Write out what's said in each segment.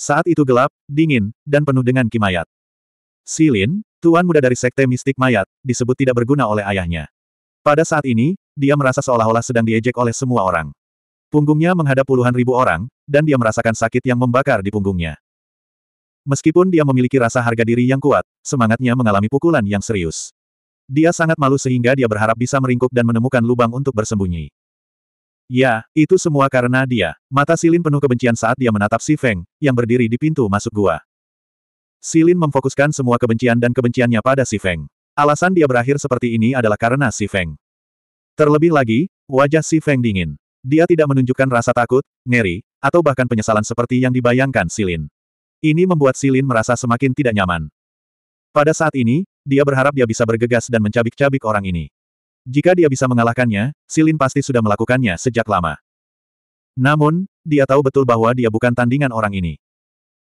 Saat itu gelap, dingin, dan penuh dengan kimayat. Silin, tuan muda dari sekte mistik mayat, disebut tidak berguna oleh ayahnya. Pada saat ini, dia merasa seolah-olah sedang diejek oleh semua orang. Punggungnya menghadap puluhan ribu orang, dan dia merasakan sakit yang membakar di punggungnya. Meskipun dia memiliki rasa harga diri yang kuat, semangatnya mengalami pukulan yang serius. Dia sangat malu sehingga dia berharap bisa meringkuk dan menemukan lubang untuk bersembunyi. Ya, itu semua karena dia. Mata Silin penuh kebencian saat dia menatap si Feng, yang berdiri di pintu masuk gua. Silin memfokuskan semua kebencian dan kebenciannya pada si Feng. Alasan dia berakhir seperti ini adalah karena si Feng. Terlebih lagi, wajah si Feng dingin. Dia tidak menunjukkan rasa takut, ngeri, atau bahkan penyesalan seperti yang dibayangkan Silin. Ini membuat Silin merasa semakin tidak nyaman. Pada saat ini, dia berharap dia bisa bergegas dan mencabik-cabik orang ini. Jika dia bisa mengalahkannya, Silin pasti sudah melakukannya sejak lama. Namun, dia tahu betul bahwa dia bukan tandingan orang ini.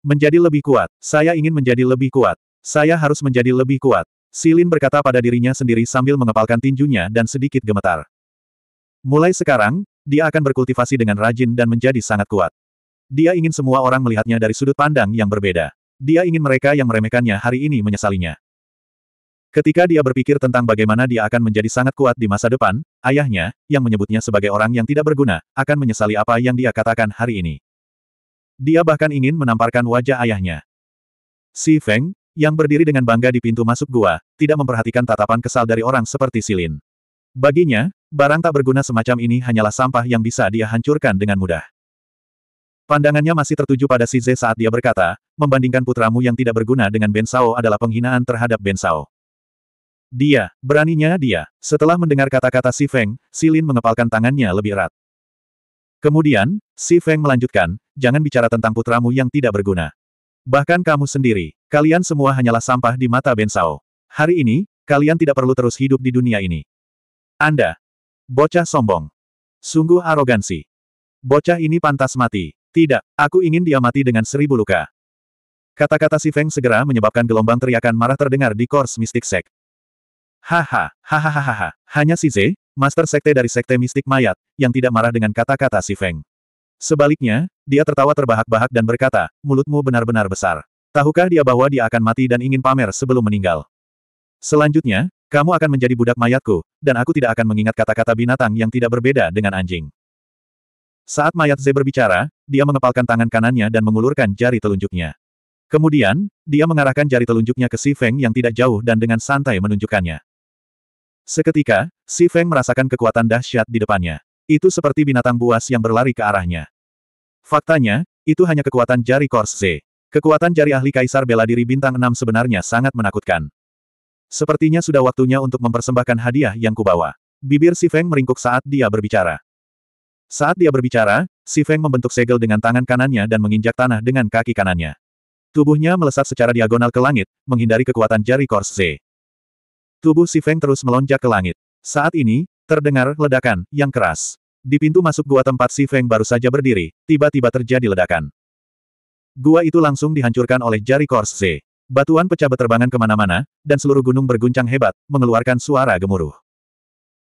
Menjadi lebih kuat. Saya ingin menjadi lebih kuat. Saya harus menjadi lebih kuat. Silin berkata pada dirinya sendiri sambil mengepalkan tinjunya dan sedikit gemetar. Mulai sekarang, dia akan berkultivasi dengan rajin dan menjadi sangat kuat. Dia ingin semua orang melihatnya dari sudut pandang yang berbeda. Dia ingin mereka yang meremehkannya hari ini menyesalinya. Ketika dia berpikir tentang bagaimana dia akan menjadi sangat kuat di masa depan, ayahnya, yang menyebutnya sebagai orang yang tidak berguna, akan menyesali apa yang dia katakan hari ini. Dia bahkan ingin menamparkan wajah ayahnya. Si Feng, yang berdiri dengan bangga di pintu masuk gua, tidak memperhatikan tatapan kesal dari orang seperti Silin. Baginya, barang tak berguna semacam ini hanyalah sampah yang bisa dia hancurkan dengan mudah. Pandangannya masih tertuju pada Si Ze saat dia berkata, membandingkan putramu yang tidak berguna dengan Ben Sao adalah penghinaan terhadap Ben Sao. Dia, beraninya dia. Setelah mendengar kata-kata Si Feng, Si Lin mengepalkan tangannya lebih erat. Kemudian, Si Feng melanjutkan, jangan bicara tentang putramu yang tidak berguna. Bahkan kamu sendiri, kalian semua hanyalah sampah di mata Ben Sao. Hari ini, kalian tidak perlu terus hidup di dunia ini. Anda, bocah sombong. Sungguh arogansi. Bocah ini pantas mati. Tidak, aku ingin dia mati dengan seribu luka. Kata-kata Si Feng segera menyebabkan gelombang teriakan marah terdengar di Kors Mystic Sect. Haha, hahaha, hanya si Ze, master sekte dari sekte mistik mayat, yang tidak marah dengan kata-kata si Feng. Sebaliknya, dia tertawa terbahak-bahak dan berkata, mulutmu benar-benar besar. Tahukah dia bahwa dia akan mati dan ingin pamer sebelum meninggal? Selanjutnya, kamu akan menjadi budak mayatku, dan aku tidak akan mengingat kata-kata binatang yang tidak berbeda dengan anjing. Saat mayat Ze berbicara, dia mengepalkan tangan kanannya dan mengulurkan jari telunjuknya. Kemudian, dia mengarahkan jari telunjuknya ke si Feng yang tidak jauh dan dengan santai menunjukkannya. Seketika, Si Feng merasakan kekuatan dahsyat di depannya. Itu seperti binatang buas yang berlari ke arahnya. Faktanya, itu hanya kekuatan jari Kors Z. Kekuatan jari ahli Kaisar Bela Diri Bintang 6 sebenarnya sangat menakutkan. Sepertinya sudah waktunya untuk mempersembahkan hadiah yang kubawa. Bibir Si Feng meringkuk saat dia berbicara. Saat dia berbicara, Si Feng membentuk segel dengan tangan kanannya dan menginjak tanah dengan kaki kanannya. Tubuhnya melesat secara diagonal ke langit, menghindari kekuatan jari Kors Z. Tubuh Si Feng terus melonjak ke langit. Saat ini, terdengar ledakan yang keras. Di pintu masuk gua tempat Si Feng baru saja berdiri, tiba-tiba terjadi ledakan. Gua itu langsung dihancurkan oleh jari Kors Z. Batuan pecah berterbangan kemana-mana, dan seluruh gunung berguncang hebat, mengeluarkan suara gemuruh.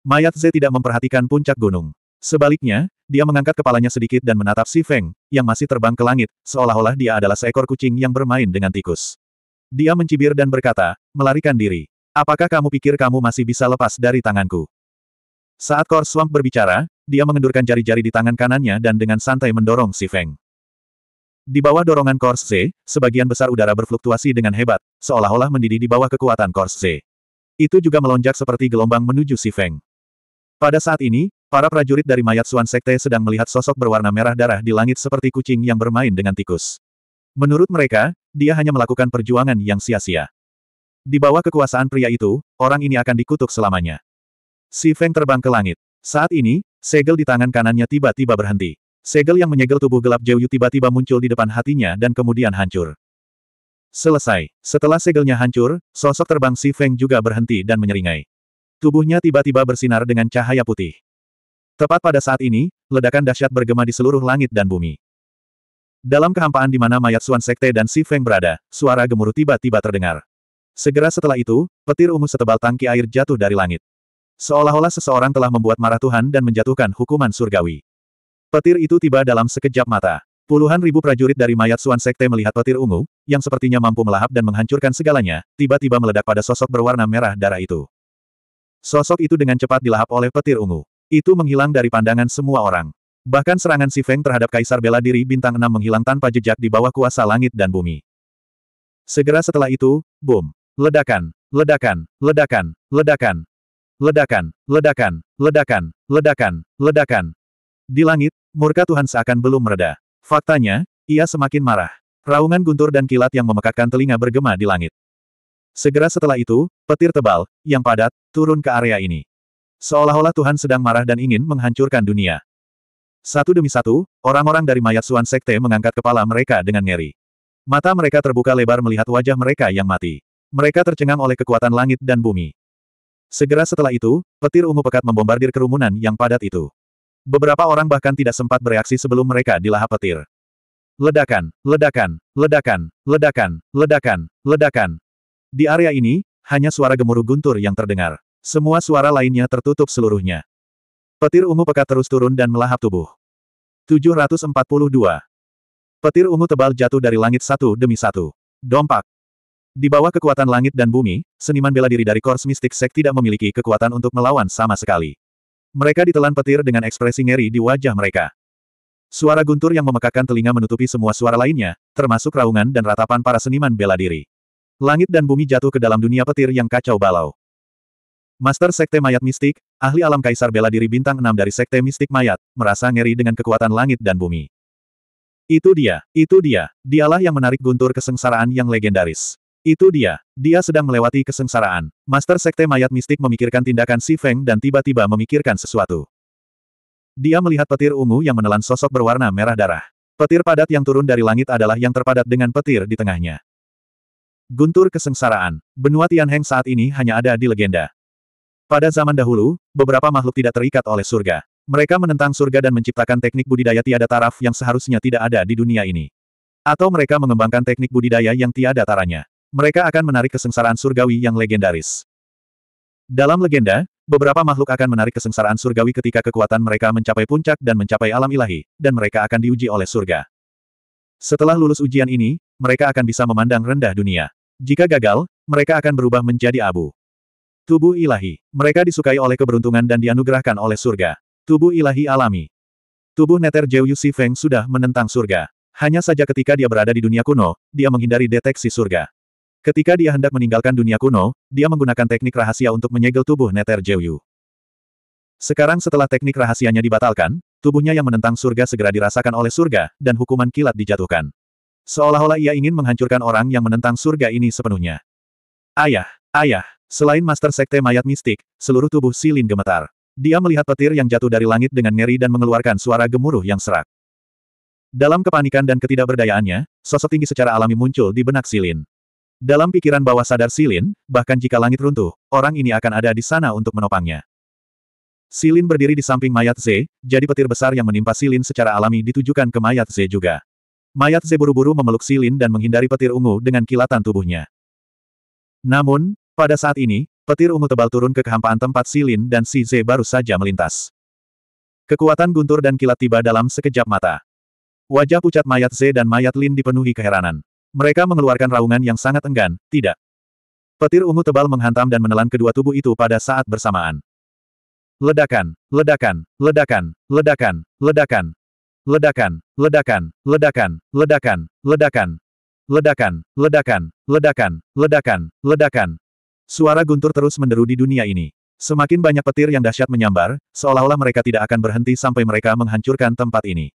Mayat Z tidak memperhatikan puncak gunung. Sebaliknya, dia mengangkat kepalanya sedikit dan menatap Si Feng, yang masih terbang ke langit, seolah-olah dia adalah seekor kucing yang bermain dengan tikus. Dia mencibir dan berkata, melarikan diri. Apakah kamu pikir kamu masih bisa lepas dari tanganku? Saat Kor Swamp berbicara, dia mengendurkan jari-jari di tangan kanannya dan dengan santai mendorong si Feng. Di bawah dorongan Kors Z, sebagian besar udara berfluktuasi dengan hebat, seolah-olah mendidih di bawah kekuatan Kors Z. Itu juga melonjak seperti gelombang menuju si Feng. Pada saat ini, para prajurit dari mayat Suan Sekte sedang melihat sosok berwarna merah darah di langit seperti kucing yang bermain dengan tikus. Menurut mereka, dia hanya melakukan perjuangan yang sia-sia. Di bawah kekuasaan pria itu, orang ini akan dikutuk selamanya. Si Feng terbang ke langit. Saat ini, segel di tangan kanannya tiba-tiba berhenti. Segel yang menyegel tubuh gelap Yu tiba-tiba muncul di depan hatinya dan kemudian hancur. Selesai. Setelah segelnya hancur, sosok terbang Si Feng juga berhenti dan menyeringai. Tubuhnya tiba-tiba bersinar dengan cahaya putih. Tepat pada saat ini, ledakan dahsyat bergema di seluruh langit dan bumi. Dalam kehampaan di mana mayat Suan Sekte dan Si Feng berada, suara gemuruh tiba-tiba terdengar. Segera setelah itu, petir ungu setebal tangki air jatuh dari langit. Seolah-olah seseorang telah membuat marah Tuhan dan menjatuhkan hukuman surgawi. Petir itu tiba dalam sekejap mata. Puluhan ribu prajurit dari mayat Suan Sekte melihat petir ungu, yang sepertinya mampu melahap dan menghancurkan segalanya, tiba-tiba meledak pada sosok berwarna merah darah itu. Sosok itu dengan cepat dilahap oleh petir ungu. Itu menghilang dari pandangan semua orang. Bahkan serangan Si Feng terhadap Kaisar Bela Diri Bintang 6 menghilang tanpa jejak di bawah kuasa langit dan bumi. Segera setelah itu, boom. Ledakan, ledakan, ledakan, ledakan. Ledakan, ledakan, ledakan, ledakan, ledakan. Di langit, murka Tuhan seakan belum mereda. Faktanya, ia semakin marah. Raungan guntur dan kilat yang memekakkan telinga bergema di langit. Segera setelah itu, petir tebal, yang padat, turun ke area ini. Seolah-olah Tuhan sedang marah dan ingin menghancurkan dunia. Satu demi satu, orang-orang dari mayat Suan Sekte mengangkat kepala mereka dengan ngeri. Mata mereka terbuka lebar melihat wajah mereka yang mati. Mereka tercengang oleh kekuatan langit dan bumi. Segera setelah itu, petir ungu pekat membombardir kerumunan yang padat itu. Beberapa orang bahkan tidak sempat bereaksi sebelum mereka dilahap petir. Ledakan, ledakan, ledakan, ledakan, ledakan, ledakan. Di area ini, hanya suara gemuruh guntur yang terdengar. Semua suara lainnya tertutup seluruhnya. Petir ungu pekat terus turun dan melahap tubuh. 742. Petir ungu tebal jatuh dari langit satu demi satu. Dompak, di bawah kekuatan langit dan bumi, seniman bela diri dari Kors Mystic Sek tidak memiliki kekuatan untuk melawan sama sekali. Mereka ditelan petir dengan ekspresi ngeri di wajah mereka. Suara guntur yang memekakan telinga menutupi semua suara lainnya, termasuk raungan dan ratapan para seniman bela diri. Langit dan bumi jatuh ke dalam dunia petir yang kacau balau. Master Sekte Mayat Mistik, ahli alam Kaisar Bela Diri Bintang 6 dari Sekte Mistik Mayat, merasa ngeri dengan kekuatan langit dan bumi. Itu dia, itu dia, dialah yang menarik guntur kesengsaraan yang legendaris. Itu dia. Dia sedang melewati kesengsaraan. Master Sekte Mayat Mistik memikirkan tindakan Si Feng dan tiba-tiba memikirkan sesuatu. Dia melihat petir ungu yang menelan sosok berwarna merah darah. Petir padat yang turun dari langit adalah yang terpadat dengan petir di tengahnya. Guntur kesengsaraan. Benua Tianheng saat ini hanya ada di legenda. Pada zaman dahulu, beberapa makhluk tidak terikat oleh surga. Mereka menentang surga dan menciptakan teknik budidaya tiada taraf yang seharusnya tidak ada di dunia ini. Atau mereka mengembangkan teknik budidaya yang tiada taranya mereka akan menarik kesengsaraan surgawi yang legendaris. Dalam legenda, beberapa makhluk akan menarik kesengsaraan surgawi ketika kekuatan mereka mencapai puncak dan mencapai alam ilahi, dan mereka akan diuji oleh surga. Setelah lulus ujian ini, mereka akan bisa memandang rendah dunia. Jika gagal, mereka akan berubah menjadi abu. Tubuh ilahi. Mereka disukai oleh keberuntungan dan dianugerahkan oleh surga. Tubuh ilahi alami. Tubuh neter Jeu Si Feng sudah menentang surga. Hanya saja ketika dia berada di dunia kuno, dia menghindari deteksi surga. Ketika dia hendak meninggalkan dunia kuno, dia menggunakan teknik rahasia untuk menyegel tubuh Neter Jiu. Sekarang setelah teknik rahasianya dibatalkan, tubuhnya yang menentang surga segera dirasakan oleh surga, dan hukuman kilat dijatuhkan. Seolah-olah ia ingin menghancurkan orang yang menentang surga ini sepenuhnya. Ayah, ayah, selain Master Sekte Mayat Mistik, seluruh tubuh Silin gemetar. Dia melihat petir yang jatuh dari langit dengan ngeri dan mengeluarkan suara gemuruh yang serak. Dalam kepanikan dan ketidakberdayaannya, sosok tinggi secara alami muncul di benak Silin. Dalam pikiran bawah sadar Silin, bahkan jika langit runtuh, orang ini akan ada di sana untuk menopangnya. Silin berdiri di samping mayat Z, jadi petir besar yang menimpa Silin secara alami ditujukan ke mayat Z juga. Mayat Z buru-buru memeluk Silin dan menghindari petir ungu dengan kilatan tubuhnya. Namun, pada saat ini, petir ungu tebal turun ke kehampaan tempat Silin dan si Z baru saja melintas. Kekuatan guntur dan kilat tiba dalam sekejap mata. Wajah pucat mayat Z dan mayat Lin dipenuhi keheranan. Mereka mengeluarkan raungan yang sangat enggan, tidak. Petir ungu tebal menghantam dan menelan kedua tubuh itu pada saat bersamaan. Ledakan, ledakan, ledakan, ledakan, ledakan, ledakan, ledakan, ledakan, ledakan, ledakan, ledakan, ledakan, ledakan, ledakan, ledakan. Suara guntur terus menderu di dunia ini. Semakin banyak petir yang dahsyat menyambar, seolah-olah mereka tidak akan berhenti sampai mereka menghancurkan tempat ini.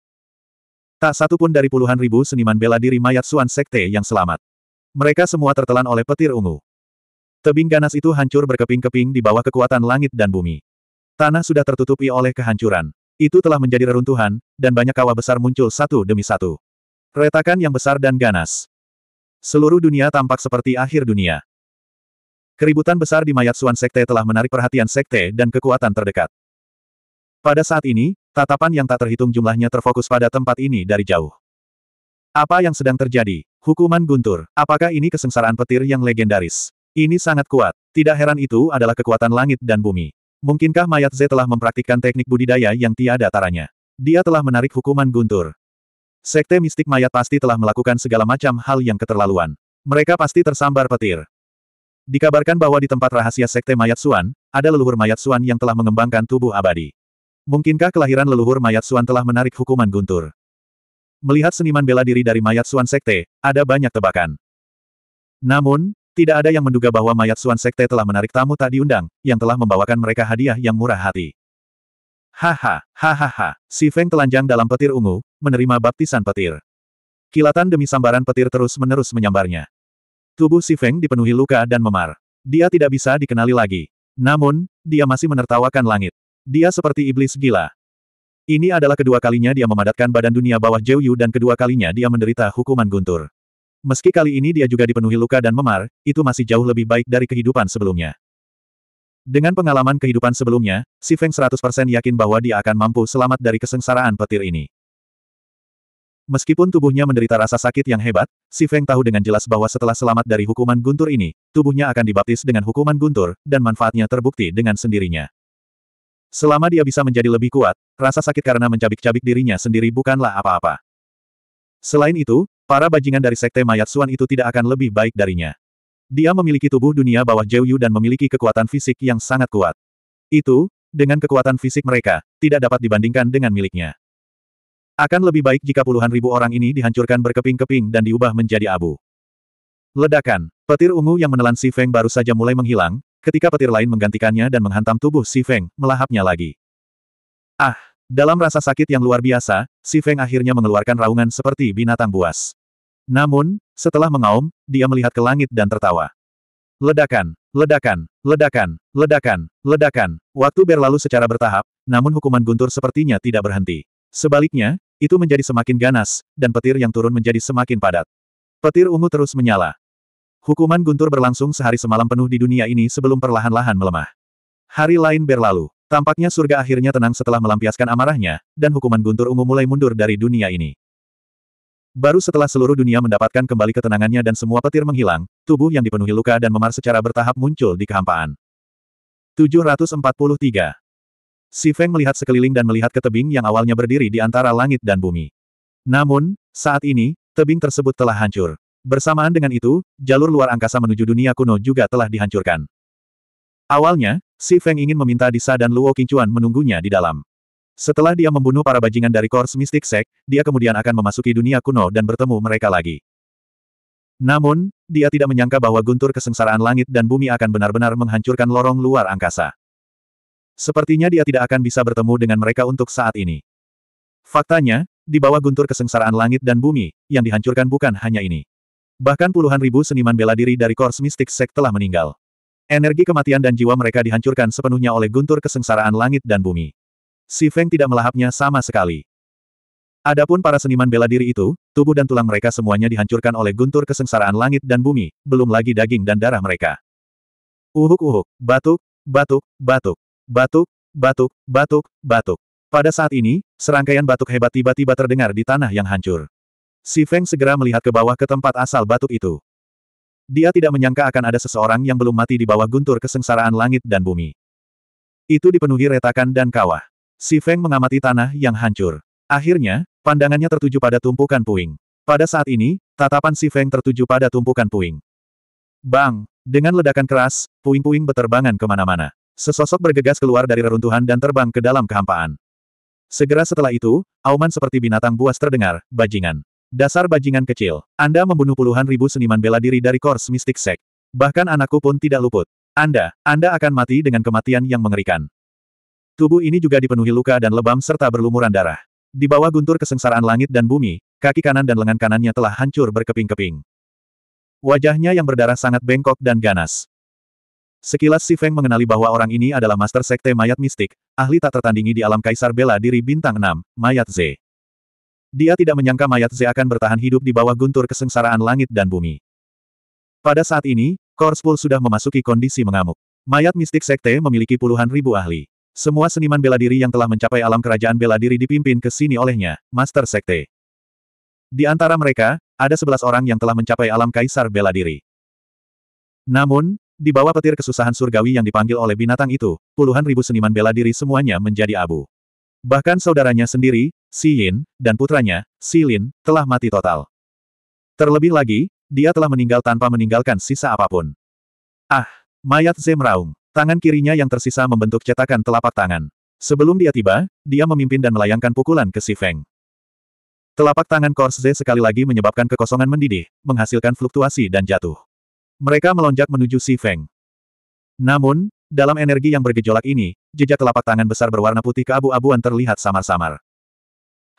Tak satu pun dari puluhan ribu seniman bela diri mayat Suan Sekte yang selamat. Mereka semua tertelan oleh petir ungu. Tebing ganas itu hancur berkeping-keping di bawah kekuatan langit dan bumi. Tanah sudah tertutupi oleh kehancuran. Itu telah menjadi reruntuhan, dan banyak kawah besar muncul satu demi satu. Retakan yang besar dan ganas. Seluruh dunia tampak seperti akhir dunia. Keributan besar di mayat Suan Sekte telah menarik perhatian Sekte dan kekuatan terdekat. Pada saat ini, tatapan yang tak terhitung jumlahnya terfokus pada tempat ini dari jauh. Apa yang sedang terjadi? Hukuman guntur. Apakah ini kesengsaraan petir yang legendaris? Ini sangat kuat. Tidak heran itu adalah kekuatan langit dan bumi. Mungkinkah mayat Z telah mempraktikkan teknik budidaya yang tiada taranya? Dia telah menarik hukuman guntur. Sekte mistik mayat pasti telah melakukan segala macam hal yang keterlaluan. Mereka pasti tersambar petir. Dikabarkan bahwa di tempat rahasia sekte mayat Suan, ada leluhur mayat Suan yang telah mengembangkan tubuh abadi. Mungkinkah kelahiran leluhur mayat Suan telah menarik hukuman guntur? Melihat seniman bela diri dari mayat Suan Sekte, ada banyak tebakan. Namun, tidak ada yang menduga bahwa mayat Suan Sekte telah menarik tamu tak diundang, yang telah membawakan mereka hadiah yang murah hati. Haha, hahaha, si Feng telanjang dalam petir ungu, menerima baptisan petir. Kilatan demi sambaran petir terus-menerus menyambarnya. Tubuh si Feng dipenuhi luka dan memar. Dia tidak bisa dikenali lagi. Namun, dia masih menertawakan langit. Dia seperti iblis gila. Ini adalah kedua kalinya dia memadatkan badan dunia bawah Zhou Yu dan kedua kalinya dia menderita hukuman guntur. Meski kali ini dia juga dipenuhi luka dan memar, itu masih jauh lebih baik dari kehidupan sebelumnya. Dengan pengalaman kehidupan sebelumnya, Si Feng 100% yakin bahwa dia akan mampu selamat dari kesengsaraan petir ini. Meskipun tubuhnya menderita rasa sakit yang hebat, Si Feng tahu dengan jelas bahwa setelah selamat dari hukuman guntur ini, tubuhnya akan dibaptis dengan hukuman guntur, dan manfaatnya terbukti dengan sendirinya. Selama dia bisa menjadi lebih kuat, rasa sakit karena mencabik-cabik dirinya sendiri bukanlah apa-apa. Selain itu, para bajingan dari Sekte Mayat Suan itu tidak akan lebih baik darinya. Dia memiliki tubuh dunia bawah Jeyu dan memiliki kekuatan fisik yang sangat kuat. Itu, dengan kekuatan fisik mereka, tidak dapat dibandingkan dengan miliknya. Akan lebih baik jika puluhan ribu orang ini dihancurkan berkeping-keping dan diubah menjadi abu. Ledakan, petir ungu yang menelan si Feng baru saja mulai menghilang, ketika petir lain menggantikannya dan menghantam tubuh Si Feng, melahapnya lagi. Ah! Dalam rasa sakit yang luar biasa, Si Feng akhirnya mengeluarkan raungan seperti binatang buas. Namun, setelah mengaum, dia melihat ke langit dan tertawa. Ledakan, ledakan, ledakan, ledakan, ledakan. Waktu berlalu secara bertahap, namun hukuman guntur sepertinya tidak berhenti. Sebaliknya, itu menjadi semakin ganas, dan petir yang turun menjadi semakin padat. Petir ungu terus menyala. Hukuman Guntur berlangsung sehari semalam penuh di dunia ini sebelum perlahan-lahan melemah. Hari lain berlalu. Tampaknya surga akhirnya tenang setelah melampiaskan amarahnya, dan hukuman Guntur Ungu mulai mundur dari dunia ini. Baru setelah seluruh dunia mendapatkan kembali ketenangannya dan semua petir menghilang, tubuh yang dipenuhi luka dan memar secara bertahap muncul di kehampaan. 743. Si Feng melihat sekeliling dan melihat ke tebing yang awalnya berdiri di antara langit dan bumi. Namun, saat ini, tebing tersebut telah hancur. Bersamaan dengan itu, jalur luar angkasa menuju dunia kuno juga telah dihancurkan. Awalnya, Si Feng ingin meminta Disa dan Luo Qingchuan menunggunya di dalam. Setelah dia membunuh para bajingan dari Kors Mystic Sect, dia kemudian akan memasuki dunia kuno dan bertemu mereka lagi. Namun, dia tidak menyangka bahwa guntur kesengsaraan langit dan bumi akan benar-benar menghancurkan lorong luar angkasa. Sepertinya dia tidak akan bisa bertemu dengan mereka untuk saat ini. Faktanya, di bawah guntur kesengsaraan langit dan bumi, yang dihancurkan bukan hanya ini. Bahkan puluhan ribu seniman bela diri dari Kors Mystic Sect telah meninggal. Energi kematian dan jiwa mereka dihancurkan sepenuhnya oleh guntur kesengsaraan langit dan bumi. Si Feng tidak melahapnya sama sekali. Adapun para seniman bela diri itu, tubuh dan tulang mereka semuanya dihancurkan oleh guntur kesengsaraan langit dan bumi, belum lagi daging dan darah mereka. Uhuk-uhuk, batuk, batuk, batuk, batuk, batuk, batuk, batuk. Pada saat ini, serangkaian batuk hebat tiba-tiba terdengar di tanah yang hancur. Si Feng segera melihat ke bawah ke tempat asal batu itu. Dia tidak menyangka akan ada seseorang yang belum mati di bawah guntur kesengsaraan langit dan bumi. Itu dipenuhi retakan dan kawah. Si Feng mengamati tanah yang hancur. Akhirnya, pandangannya tertuju pada tumpukan puing. Pada saat ini, tatapan si Feng tertuju pada tumpukan puing. Bang! Dengan ledakan keras, puing-puing beterbangan kemana-mana. Sesosok bergegas keluar dari reruntuhan dan terbang ke dalam kehampaan. Segera setelah itu, auman seperti binatang buas terdengar, bajingan. Dasar bajingan kecil. Anda membunuh puluhan ribu seniman bela diri dari Kors mistik Sek. Bahkan anakku pun tidak luput. Anda, Anda akan mati dengan kematian yang mengerikan. Tubuh ini juga dipenuhi luka dan lebam serta berlumuran darah. Di bawah guntur kesengsaraan langit dan bumi, kaki kanan dan lengan kanannya telah hancur berkeping-keping. Wajahnya yang berdarah sangat bengkok dan ganas. Sekilas Si Feng mengenali bahwa orang ini adalah Master Sekte Mayat Mistik, ahli tak tertandingi di alam Kaisar Bela Diri Bintang 6, Mayat Z. Dia tidak menyangka mayat Z akan bertahan hidup di bawah guntur kesengsaraan langit dan bumi. Pada saat ini, Korspool sudah memasuki kondisi mengamuk. Mayat mistik sekte memiliki puluhan ribu ahli. Semua seniman bela diri yang telah mencapai alam kerajaan bela diri dipimpin ke sini olehnya, Master Sekte. Di antara mereka, ada sebelas orang yang telah mencapai alam kaisar bela diri. Namun, di bawah petir kesusahan surgawi yang dipanggil oleh binatang itu, puluhan ribu seniman bela diri semuanya menjadi abu. Bahkan saudaranya sendiri, Si Yin, dan putranya, Si Lin, telah mati total. Terlebih lagi, dia telah meninggal tanpa meninggalkan sisa apapun. Ah, mayat Ze meraung. Tangan kirinya yang tersisa membentuk cetakan telapak tangan. Sebelum dia tiba, dia memimpin dan melayangkan pukulan ke Si Feng. Telapak tangan Kors Z sekali lagi menyebabkan kekosongan mendidih, menghasilkan fluktuasi dan jatuh. Mereka melonjak menuju Si Feng. Namun, dalam energi yang bergejolak ini, jejak telapak tangan besar berwarna putih keabu-abuan terlihat samar-samar.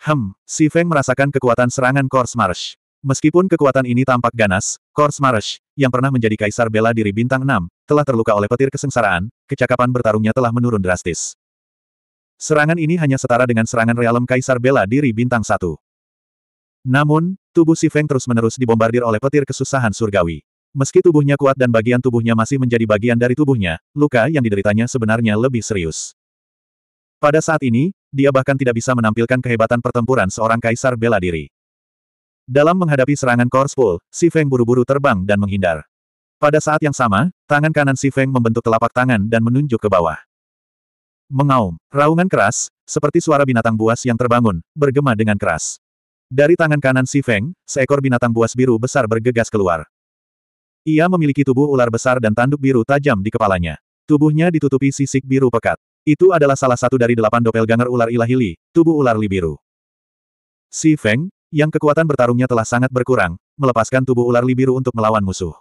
Hem, Si Feng merasakan kekuatan serangan Kors Marsh. Meskipun kekuatan ini tampak ganas, Kors Marsh, yang pernah menjadi kaisar bela diri bintang 6, telah terluka oleh petir kesengsaraan, kecakapan bertarungnya telah menurun drastis. Serangan ini hanya setara dengan serangan realem kaisar bela diri bintang 1. Namun, tubuh Si Feng terus-menerus dibombardir oleh petir kesusahan surgawi. Meski tubuhnya kuat dan bagian tubuhnya masih menjadi bagian dari tubuhnya, luka yang dideritanya sebenarnya lebih serius. Pada saat ini, dia bahkan tidak bisa menampilkan kehebatan pertempuran seorang kaisar bela diri. Dalam menghadapi serangan Korspul, Si Feng buru-buru terbang dan menghindar. Pada saat yang sama, tangan kanan Si Feng membentuk telapak tangan dan menunjuk ke bawah. Mengaum, raungan keras, seperti suara binatang buas yang terbangun, bergema dengan keras. Dari tangan kanan Si Feng, seekor binatang buas biru besar bergegas keluar. Ia memiliki tubuh ular besar dan tanduk biru tajam di kepalanya. Tubuhnya ditutupi sisik biru pekat. Itu adalah salah satu dari delapan ganger ular ilahili, tubuh ular li biru. Si Feng, yang kekuatan bertarungnya telah sangat berkurang, melepaskan tubuh ular li biru untuk melawan musuh.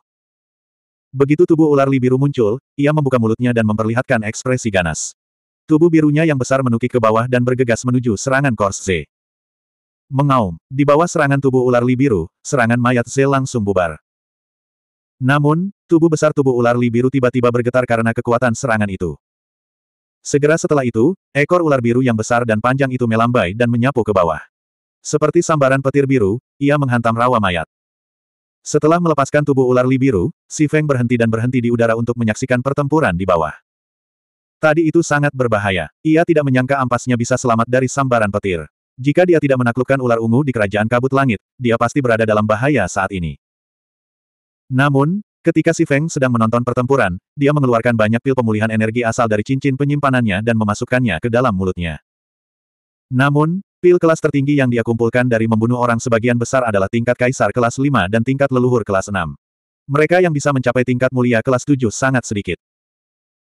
Begitu tubuh ular li biru muncul, ia membuka mulutnya dan memperlihatkan ekspresi ganas. Tubuh birunya yang besar menukik ke bawah dan bergegas menuju serangan Kors Z. Mengaum, di bawah serangan tubuh ular li biru, serangan mayat Z langsung bubar. Namun, tubuh besar tubuh ular Li biru tiba-tiba bergetar karena kekuatan serangan itu. Segera setelah itu, ekor ular biru yang besar dan panjang itu melambai dan menyapu ke bawah. Seperti sambaran petir biru, ia menghantam rawa mayat. Setelah melepaskan tubuh ular Li biru, Si Feng berhenti dan berhenti di udara untuk menyaksikan pertempuran di bawah. Tadi itu sangat berbahaya. Ia tidak menyangka ampasnya bisa selamat dari sambaran petir. Jika dia tidak menaklukkan ular ungu di kerajaan kabut langit, dia pasti berada dalam bahaya saat ini. Namun, ketika si Feng sedang menonton pertempuran, dia mengeluarkan banyak pil pemulihan energi asal dari cincin penyimpanannya dan memasukkannya ke dalam mulutnya. Namun, pil kelas tertinggi yang dia kumpulkan dari membunuh orang sebagian besar adalah tingkat kaisar kelas 5 dan tingkat leluhur kelas 6. Mereka yang bisa mencapai tingkat mulia kelas 7 sangat sedikit.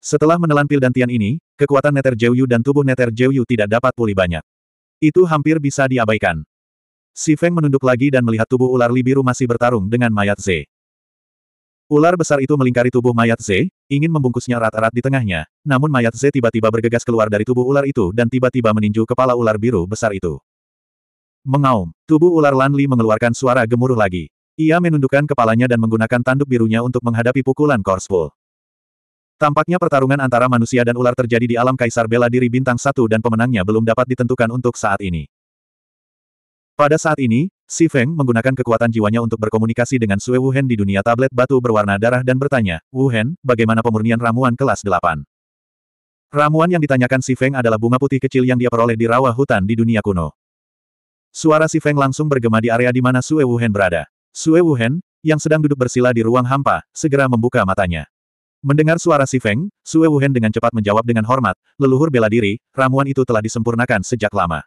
Setelah menelan pil dantian ini, kekuatan Neter Jeyu dan tubuh Neter Jeyu tidak dapat pulih banyak. Itu hampir bisa diabaikan. Si Feng menunduk lagi dan melihat tubuh ular biru masih bertarung dengan mayat Z. Ular besar itu melingkari tubuh mayat Z, ingin membungkusnya erat-erat di tengahnya, namun mayat Z tiba-tiba bergegas keluar dari tubuh ular itu dan tiba-tiba meninju kepala ular biru besar itu. Mengaum, tubuh ular Lanli mengeluarkan suara gemuruh lagi. Ia menundukkan kepalanya dan menggunakan tanduk birunya untuk menghadapi pukulan Korspul. Tampaknya pertarungan antara manusia dan ular terjadi di alam Kaisar Bela Diri Bintang Satu dan pemenangnya belum dapat ditentukan untuk saat ini. Pada saat ini, Si Feng menggunakan kekuatan jiwanya untuk berkomunikasi dengan Sue Wuhen di dunia tablet batu berwarna darah dan bertanya, Wuhan, bagaimana pemurnian ramuan kelas 8? Ramuan yang ditanyakan si Feng adalah bunga putih kecil yang dia peroleh di rawa hutan di dunia kuno. Suara si Feng langsung bergema di area di mana Sue Wuhen berada. Sue Wuhen, yang sedang duduk bersila di ruang hampa, segera membuka matanya. Mendengar suara si Feng, Sue Wuhen dengan cepat menjawab dengan hormat, leluhur bela diri, ramuan itu telah disempurnakan sejak lama.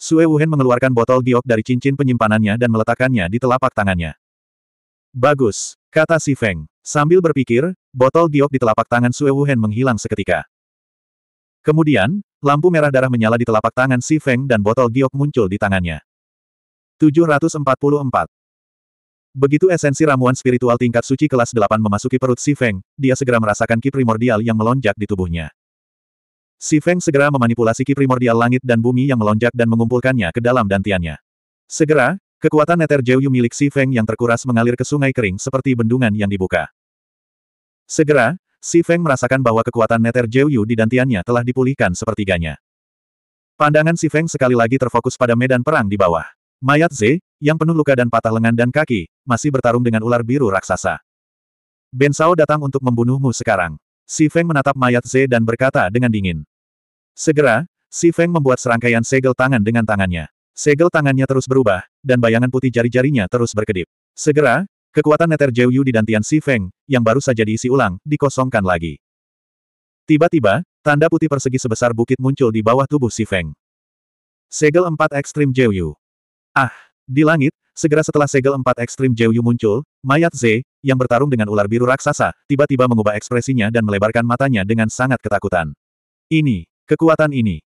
Sue Wuhen mengeluarkan botol giok dari cincin penyimpanannya dan meletakkannya di telapak tangannya. Bagus, kata si Feng. Sambil berpikir, botol giok di telapak tangan Sue Wuhen menghilang seketika. Kemudian, lampu merah darah menyala di telapak tangan si Feng dan botol giok muncul di tangannya. 744. Begitu esensi ramuan spiritual tingkat suci kelas 8 memasuki perut si Feng, dia segera merasakan ki primordial yang melonjak di tubuhnya. Si Feng segera memanipulasi ki primordial langit dan bumi yang melonjak dan mengumpulkannya ke dalam dantiannya. Segera, kekuatan Nether Jeyu milik Si Feng yang terkuras mengalir ke sungai kering seperti bendungan yang dibuka. Segera, Si Feng merasakan bahwa kekuatan Nether Jeyu di dantiannya telah dipulihkan sepertiganya. Pandangan Si Feng sekali lagi terfokus pada medan perang di bawah. Mayat Ze, yang penuh luka dan patah lengan dan kaki, masih bertarung dengan ular biru raksasa. Ben Sao datang untuk membunuhmu sekarang. Si Feng menatap mayat Ze dan berkata dengan dingin. Segera, Si Feng membuat serangkaian segel tangan dengan tangannya. Segel tangannya terus berubah, dan bayangan putih jari-jarinya terus berkedip. Segera, kekuatan neter Jiu Yu di dantian Si Feng, yang baru saja diisi ulang, dikosongkan lagi. Tiba-tiba, tanda putih persegi sebesar bukit muncul di bawah tubuh Si Feng. Segel 4 Ekstrim Jiu Yu. Ah! Di langit, segera setelah segel 4 Ekstrim Jiu Yu muncul, mayat Z, yang bertarung dengan ular biru raksasa, tiba-tiba mengubah ekspresinya dan melebarkan matanya dengan sangat ketakutan. Ini, Kekuatan ini.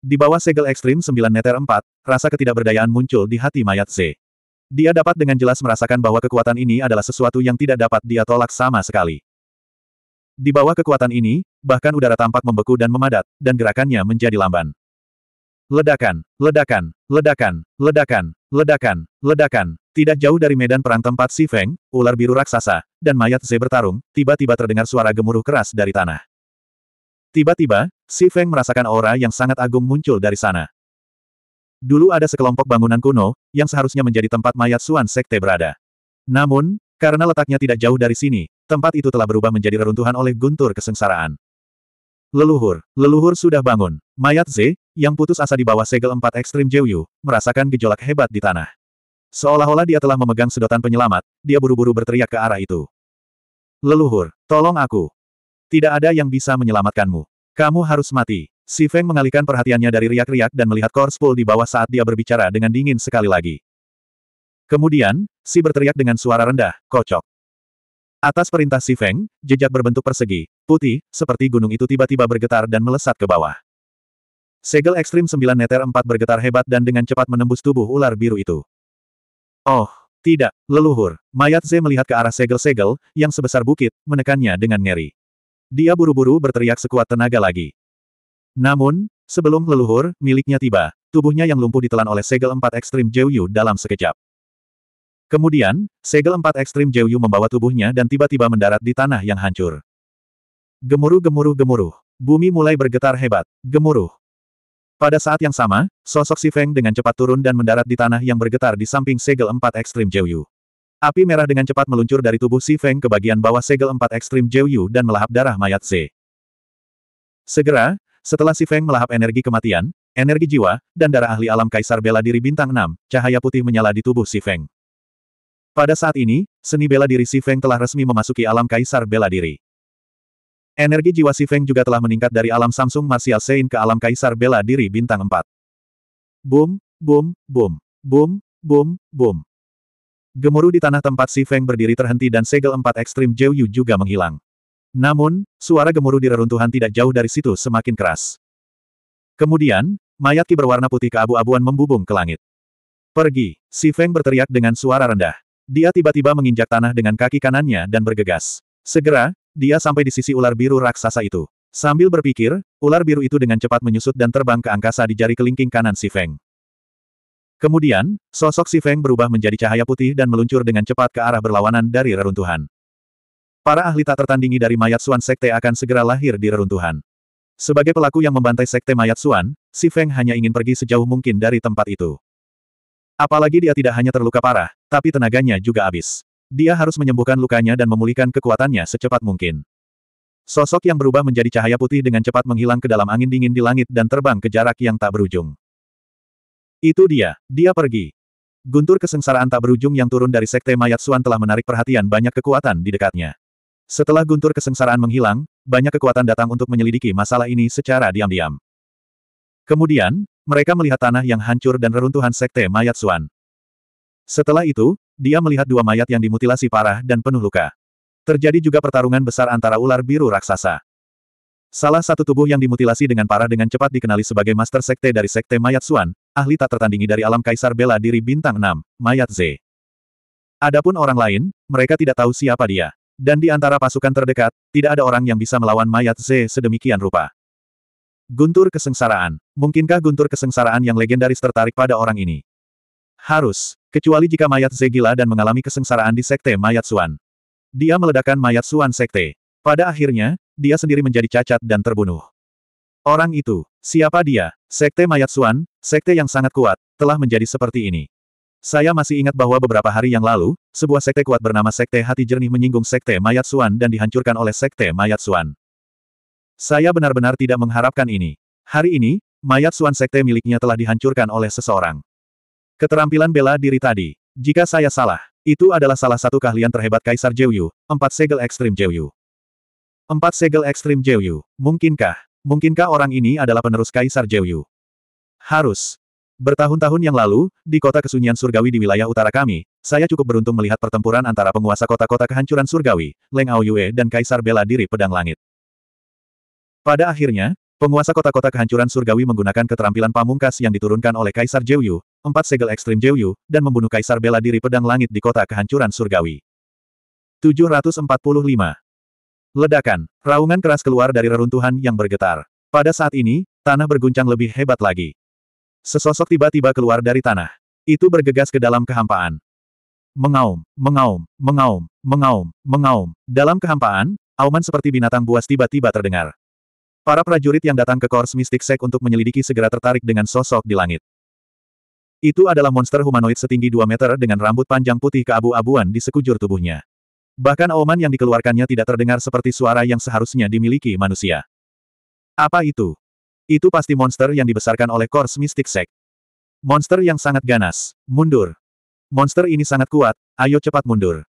Di bawah segel ekstrim 9 neter 4, rasa ketidakberdayaan muncul di hati mayat Z. Dia dapat dengan jelas merasakan bahwa kekuatan ini adalah sesuatu yang tidak dapat dia tolak sama sekali. Di bawah kekuatan ini, bahkan udara tampak membeku dan memadat, dan gerakannya menjadi lamban. Ledakan, ledakan, ledakan, ledakan, ledakan, ledakan. Tidak jauh dari medan perang tempat si Feng, ular biru raksasa, dan mayat Z bertarung, tiba-tiba terdengar suara gemuruh keras dari tanah. Tiba-tiba, Si Feng merasakan aura yang sangat agung muncul dari sana. Dulu ada sekelompok bangunan kuno, yang seharusnya menjadi tempat mayat Suan Sekte berada. Namun, karena letaknya tidak jauh dari sini, tempat itu telah berubah menjadi reruntuhan oleh guntur kesengsaraan. Leluhur, leluhur sudah bangun. Mayat Z, yang putus asa di bawah segel empat ekstrim Jeyu, merasakan gejolak hebat di tanah. Seolah-olah dia telah memegang sedotan penyelamat, dia buru-buru berteriak ke arah itu. Leluhur, tolong aku. Tidak ada yang bisa menyelamatkanmu. Kamu harus mati. Si Feng mengalihkan perhatiannya dari riak-riak dan melihat Korspul di bawah saat dia berbicara dengan dingin sekali lagi. Kemudian, Si berteriak dengan suara rendah, kocok. Atas perintah Si Feng, jejak berbentuk persegi, putih, seperti gunung itu tiba-tiba bergetar dan melesat ke bawah. Segel ekstrim sembilan meter empat bergetar hebat dan dengan cepat menembus tubuh ular biru itu. Oh, tidak, leluhur. Mayat Z melihat ke arah segel-segel, yang sebesar bukit, menekannya dengan ngeri. Dia buru-buru berteriak sekuat tenaga lagi. Namun, sebelum leluhur, miliknya tiba, tubuhnya yang lumpuh ditelan oleh segel empat ekstrim Jeyu dalam sekejap. Kemudian, segel empat ekstrim Jeyu membawa tubuhnya dan tiba-tiba mendarat di tanah yang hancur. Gemuruh gemuruh gemuruh. Bumi mulai bergetar hebat. Gemuruh. Pada saat yang sama, sosok Si Feng dengan cepat turun dan mendarat di tanah yang bergetar di samping segel empat ekstrim Jeyu. Api merah dengan cepat meluncur dari tubuh Si Feng ke bagian bawah segel empat ekstrim Jiu Yu dan melahap darah mayat Ze. Segera, setelah Si Feng melahap energi kematian, energi jiwa, dan darah ahli alam Kaisar Bela Diri Bintang 6, cahaya putih menyala di tubuh Si Feng. Pada saat ini, seni bela diri Si Feng telah resmi memasuki alam Kaisar Bela Diri. Energi jiwa Si Feng juga telah meningkat dari alam Samsung Martial Sein ke alam Kaisar Bela Diri Bintang 4. Boom, boom, boom, boom, boom, boom. Gemuruh di tanah tempat Si Feng berdiri terhenti dan segel empat ekstrim Zhou Yu juga menghilang. Namun, suara gemuruh di reruntuhan tidak jauh dari situ semakin keras. Kemudian, mayat Ki berwarna putih keabu-abuan membubung ke langit. Pergi, Si Feng berteriak dengan suara rendah. Dia tiba-tiba menginjak tanah dengan kaki kanannya dan bergegas. Segera, dia sampai di sisi ular biru raksasa itu. Sambil berpikir, ular biru itu dengan cepat menyusut dan terbang ke angkasa di jari kelingking kanan Si Feng. Kemudian, sosok Si Feng berubah menjadi cahaya putih dan meluncur dengan cepat ke arah berlawanan dari reruntuhan. Para ahli tak tertandingi dari mayat Suan Sekte akan segera lahir di reruntuhan. Sebagai pelaku yang membantai Sekte Mayat Suan, Si Feng hanya ingin pergi sejauh mungkin dari tempat itu. Apalagi dia tidak hanya terluka parah, tapi tenaganya juga habis. Dia harus menyembuhkan lukanya dan memulihkan kekuatannya secepat mungkin. Sosok yang berubah menjadi cahaya putih dengan cepat menghilang ke dalam angin dingin di langit dan terbang ke jarak yang tak berujung. Itu dia, dia pergi. Guntur kesengsaraan tak berujung yang turun dari sekte mayat Suan telah menarik perhatian banyak kekuatan di dekatnya. Setelah guntur kesengsaraan menghilang, banyak kekuatan datang untuk menyelidiki masalah ini secara diam-diam. Kemudian, mereka melihat tanah yang hancur dan reruntuhan sekte mayat Suan. Setelah itu, dia melihat dua mayat yang dimutilasi parah dan penuh luka. Terjadi juga pertarungan besar antara ular biru raksasa. Salah satu tubuh yang dimutilasi dengan parah dengan cepat dikenali sebagai Master Sekte dari Sekte Mayat Suan, ahli tak tertandingi dari alam Kaisar Bela Diri Bintang 6, Mayat Z. Adapun orang lain, mereka tidak tahu siapa dia. Dan di antara pasukan terdekat, tidak ada orang yang bisa melawan Mayat Z sedemikian rupa. Guntur kesengsaraan. Mungkinkah guntur kesengsaraan yang legendaris tertarik pada orang ini? Harus, kecuali jika mayat Z gila dan mengalami kesengsaraan di Sekte Mayat Suan. Dia meledakkan Mayat Suan Sekte. Pada akhirnya, dia sendiri menjadi cacat dan terbunuh. Orang itu, siapa dia? Sekte Mayat Suan, sekte yang sangat kuat, telah menjadi seperti ini. Saya masih ingat bahwa beberapa hari yang lalu, sebuah sekte kuat bernama Sekte Hati Jernih menyinggung Sekte Mayat Suan dan dihancurkan oleh Sekte Mayat Suan. Saya benar-benar tidak mengharapkan ini. Hari ini, mayat Suan Sekte miliknya telah dihancurkan oleh seseorang. Keterampilan bela diri tadi. Jika saya salah, itu adalah salah satu keahlian terhebat Kaisar Jeyu, empat segel ekstrim Jeyu. Empat segel ekstrim Jeyu. Mungkinkah? Mungkinkah orang ini adalah penerus Kaisar Jeyu? Harus. Bertahun-tahun yang lalu, di kota kesunyian surgawi di wilayah utara kami, saya cukup beruntung melihat pertempuran antara penguasa kota-kota kehancuran surgawi, Leng Aoyue dan Kaisar Bela Diri Pedang Langit. Pada akhirnya, penguasa kota-kota kehancuran surgawi menggunakan keterampilan pamungkas yang diturunkan oleh Kaisar Jeyu, empat segel ekstrim Jeyu, dan membunuh Kaisar Bela Diri Pedang Langit di kota kehancuran surgawi. 745. Ledakan, raungan keras keluar dari reruntuhan yang bergetar. Pada saat ini, tanah berguncang lebih hebat lagi. Sesosok tiba-tiba keluar dari tanah. Itu bergegas ke dalam kehampaan. Mengaum, mengaum, mengaum, mengaum, mengaum. Dalam kehampaan, auman seperti binatang buas tiba-tiba terdengar. Para prajurit yang datang ke Kors Mystic Sek untuk menyelidiki segera tertarik dengan sosok di langit. Itu adalah monster humanoid setinggi 2 meter dengan rambut panjang putih keabu-abuan di sekujur tubuhnya. Bahkan auman yang dikeluarkannya tidak terdengar seperti suara yang seharusnya dimiliki manusia. Apa itu? Itu pasti monster yang dibesarkan oleh Kors Mystic Sek. Monster yang sangat ganas. Mundur. Monster ini sangat kuat, ayo cepat mundur.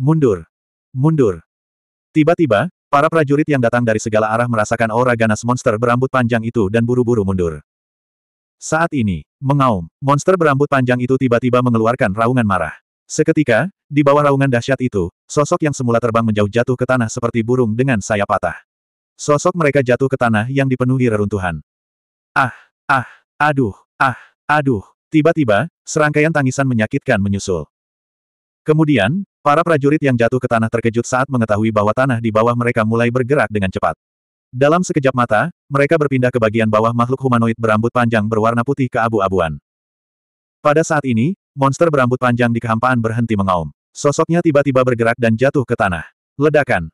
Mundur. Mundur. Tiba-tiba, para prajurit yang datang dari segala arah merasakan aura ganas monster berambut panjang itu dan buru-buru mundur. Saat ini, mengaum, monster berambut panjang itu tiba-tiba mengeluarkan raungan marah. Seketika, di bawah raungan dahsyat itu, sosok yang semula terbang menjauh jatuh ke tanah seperti burung dengan sayap patah. Sosok mereka jatuh ke tanah yang dipenuhi reruntuhan. Ah, ah, aduh, ah, aduh. Tiba-tiba, serangkaian tangisan menyakitkan menyusul. Kemudian, para prajurit yang jatuh ke tanah terkejut saat mengetahui bahwa tanah di bawah mereka mulai bergerak dengan cepat. Dalam sekejap mata, mereka berpindah ke bagian bawah makhluk humanoid berambut panjang berwarna putih ke abu abuan pada saat ini, monster berambut panjang di kehampaan berhenti mengaum. Sosoknya tiba-tiba bergerak dan jatuh ke tanah. Ledakan.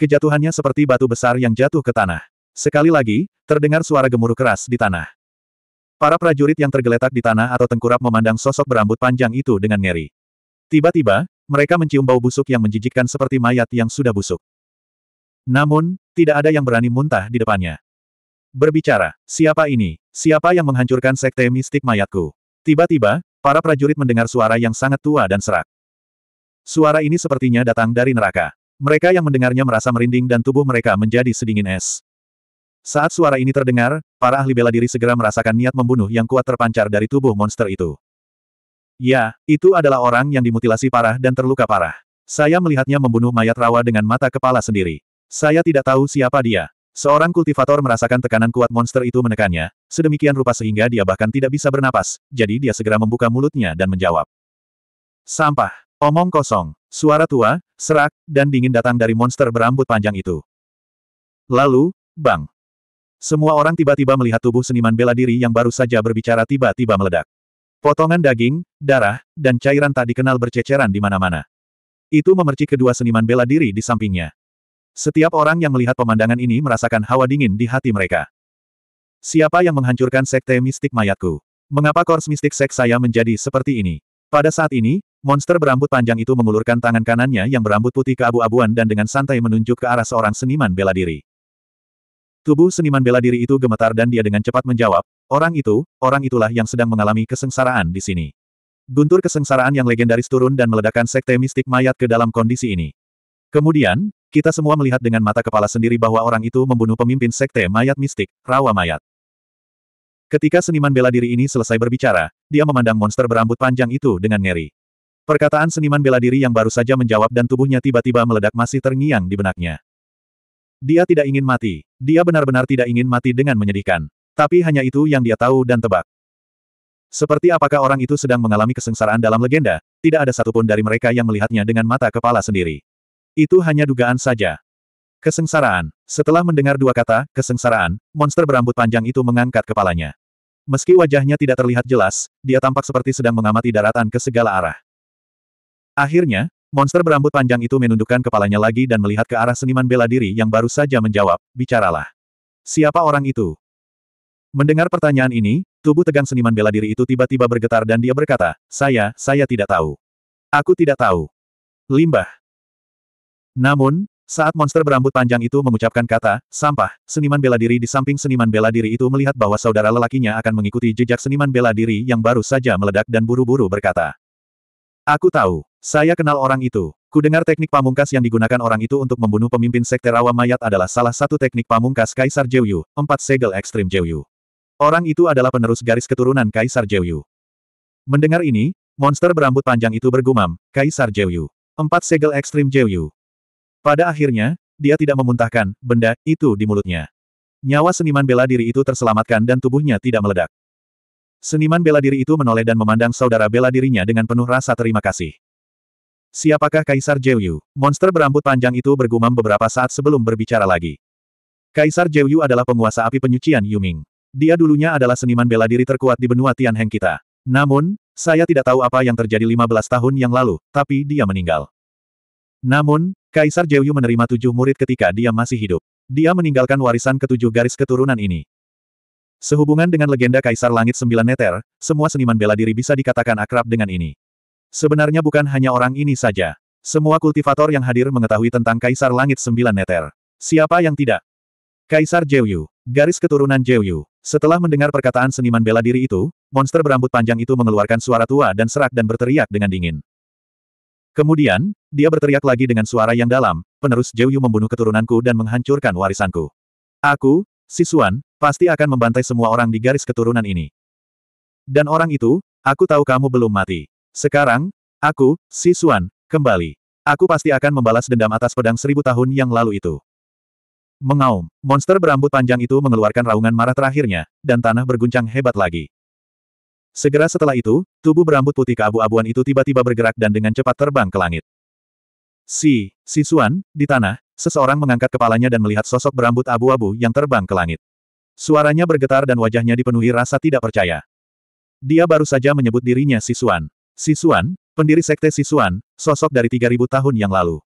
Kejatuhannya seperti batu besar yang jatuh ke tanah. Sekali lagi, terdengar suara gemuruh keras di tanah. Para prajurit yang tergeletak di tanah atau tengkurap memandang sosok berambut panjang itu dengan ngeri. Tiba-tiba, mereka mencium bau busuk yang menjijikkan seperti mayat yang sudah busuk. Namun, tidak ada yang berani muntah di depannya. Berbicara, siapa ini? Siapa yang menghancurkan sekte mistik mayatku? Tiba-tiba, para prajurit mendengar suara yang sangat tua dan serak. Suara ini sepertinya datang dari neraka. Mereka yang mendengarnya merasa merinding dan tubuh mereka menjadi sedingin es. Saat suara ini terdengar, para ahli bela diri segera merasakan niat membunuh yang kuat terpancar dari tubuh monster itu. Ya, itu adalah orang yang dimutilasi parah dan terluka parah. Saya melihatnya membunuh mayat rawa dengan mata kepala sendiri. Saya tidak tahu siapa dia. Seorang kultivator merasakan tekanan kuat monster itu menekannya, sedemikian rupa sehingga dia bahkan tidak bisa bernapas, jadi dia segera membuka mulutnya dan menjawab. Sampah, omong kosong, suara tua, serak, dan dingin datang dari monster berambut panjang itu. Lalu, bang. Semua orang tiba-tiba melihat tubuh seniman bela diri yang baru saja berbicara tiba-tiba meledak. Potongan daging, darah, dan cairan tak dikenal berceceran di mana-mana. Itu memercik kedua seniman bela diri di sampingnya. Setiap orang yang melihat pemandangan ini merasakan hawa dingin di hati mereka. Siapa yang menghancurkan sekte mistik mayatku? Mengapa kors mistik seks saya menjadi seperti ini? Pada saat ini, monster berambut panjang itu mengulurkan tangan kanannya yang berambut putih ke abu abuan dan dengan santai menunjuk ke arah seorang seniman bela diri. Tubuh seniman bela diri itu gemetar dan dia dengan cepat menjawab, orang itu, orang itulah yang sedang mengalami kesengsaraan di sini. Guntur kesengsaraan yang legendaris turun dan meledakkan sekte mistik mayat ke dalam kondisi ini. Kemudian, kita semua melihat dengan mata kepala sendiri bahwa orang itu membunuh pemimpin sekte mayat mistik, Rawa Mayat. Ketika seniman bela diri ini selesai berbicara, dia memandang monster berambut panjang itu dengan ngeri. Perkataan seniman bela diri yang baru saja menjawab dan tubuhnya tiba-tiba meledak masih terngiang di benaknya. Dia tidak ingin mati. Dia benar-benar tidak ingin mati dengan menyedihkan. Tapi hanya itu yang dia tahu dan tebak. Seperti apakah orang itu sedang mengalami kesengsaraan dalam legenda, tidak ada satupun dari mereka yang melihatnya dengan mata kepala sendiri. Itu hanya dugaan saja. Kesengsaraan. Setelah mendengar dua kata, kesengsaraan, monster berambut panjang itu mengangkat kepalanya. Meski wajahnya tidak terlihat jelas, dia tampak seperti sedang mengamati daratan ke segala arah. Akhirnya, monster berambut panjang itu menundukkan kepalanya lagi dan melihat ke arah seniman bela diri yang baru saja menjawab, bicaralah. Siapa orang itu? Mendengar pertanyaan ini, tubuh tegang seniman bela diri itu tiba-tiba bergetar dan dia berkata, saya, saya tidak tahu. Aku tidak tahu. Limbah. Namun, saat monster berambut panjang itu mengucapkan kata, sampah, seniman bela diri di samping seniman bela diri itu melihat bahwa saudara lelakinya akan mengikuti jejak seniman bela diri yang baru saja meledak dan buru-buru berkata. Aku tahu, saya kenal orang itu. Kudengar teknik pamungkas yang digunakan orang itu untuk membunuh pemimpin sekte rawa mayat adalah salah satu teknik pamungkas Kaisar Jeyu, empat segel ekstrim Jeyu. Orang itu adalah penerus garis keturunan Kaisar Jeyu. Mendengar ini, monster berambut panjang itu bergumam, Kaisar Jeyu. Empat segel ekstrim Jeyu. Pada akhirnya, dia tidak memuntahkan benda itu di mulutnya. Nyawa seniman bela diri itu terselamatkan dan tubuhnya tidak meledak. Seniman bela diri itu menoleh dan memandang saudara bela dirinya dengan penuh rasa terima kasih. Siapakah Kaisar Jeyu? Monster berambut panjang itu bergumam beberapa saat sebelum berbicara lagi. Kaisar Jeyu adalah penguasa api penyucian Yuming. Dia dulunya adalah seniman bela diri terkuat di benua Tianheng kita. Namun, saya tidak tahu apa yang terjadi 15 tahun yang lalu, tapi dia meninggal. Namun, Kaisar Jeyu menerima tujuh murid ketika dia masih hidup. Dia meninggalkan warisan ketujuh garis keturunan ini. Sehubungan dengan legenda Kaisar Langit Sembilan Neter, semua seniman bela diri bisa dikatakan akrab dengan ini. Sebenarnya bukan hanya orang ini saja. Semua kultivator yang hadir mengetahui tentang Kaisar Langit Sembilan Neter. Siapa yang tidak? Kaisar Jeyu, garis keturunan Jeyu. Setelah mendengar perkataan seniman bela diri itu, monster berambut panjang itu mengeluarkan suara tua dan serak dan berteriak dengan dingin. Kemudian, dia berteriak lagi dengan suara yang dalam, penerus Zhou Yu membunuh keturunanku dan menghancurkan warisanku. Aku, si Suan, pasti akan membantai semua orang di garis keturunan ini. Dan orang itu, aku tahu kamu belum mati. Sekarang, aku, si Suan, kembali. Aku pasti akan membalas dendam atas pedang seribu tahun yang lalu itu. Mengaum, monster berambut panjang itu mengeluarkan raungan marah terakhirnya, dan tanah berguncang hebat lagi. Segera setelah itu, tubuh berambut putih keabu-abuan itu tiba-tiba bergerak dan dengan cepat terbang ke langit. Si, si Suan, di tanah, seseorang mengangkat kepalanya dan melihat sosok berambut abu-abu yang terbang ke langit. Suaranya bergetar dan wajahnya dipenuhi rasa tidak percaya. Dia baru saja menyebut dirinya Sisuan. Sisuan, pendiri sekte Sisuan, sosok dari 3000 tahun yang lalu.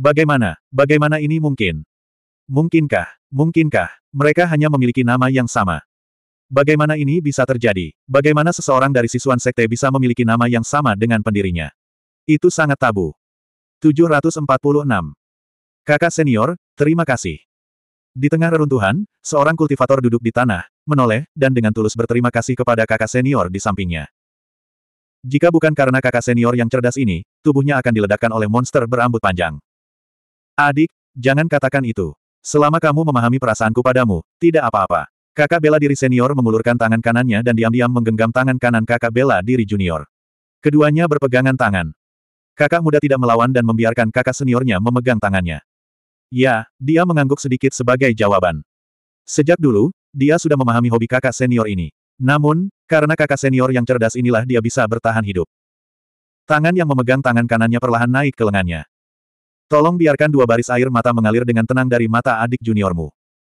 Bagaimana, bagaimana ini mungkin? Mungkinkah, mungkinkah, mereka hanya memiliki nama yang sama. Bagaimana ini bisa terjadi? Bagaimana seseorang dari siswan sekte bisa memiliki nama yang sama dengan pendirinya? Itu sangat tabu. 746. Kakak senior, terima kasih. Di tengah reruntuhan, seorang kultivator duduk di tanah, menoleh, dan dengan tulus berterima kasih kepada kakak senior di sampingnya. Jika bukan karena kakak senior yang cerdas ini, tubuhnya akan diledakkan oleh monster berambut panjang. Adik, jangan katakan itu. Selama kamu memahami perasaanku padamu, tidak apa-apa. Kakak bela diri senior mengulurkan tangan kanannya dan diam-diam menggenggam tangan kanan kakak bela diri junior. Keduanya berpegangan tangan. Kakak muda tidak melawan dan membiarkan kakak seniornya memegang tangannya. Ya, dia mengangguk sedikit sebagai jawaban. Sejak dulu, dia sudah memahami hobi kakak senior ini. Namun, karena kakak senior yang cerdas inilah dia bisa bertahan hidup. Tangan yang memegang tangan kanannya perlahan naik ke lengannya. Tolong biarkan dua baris air mata mengalir dengan tenang dari mata adik juniormu.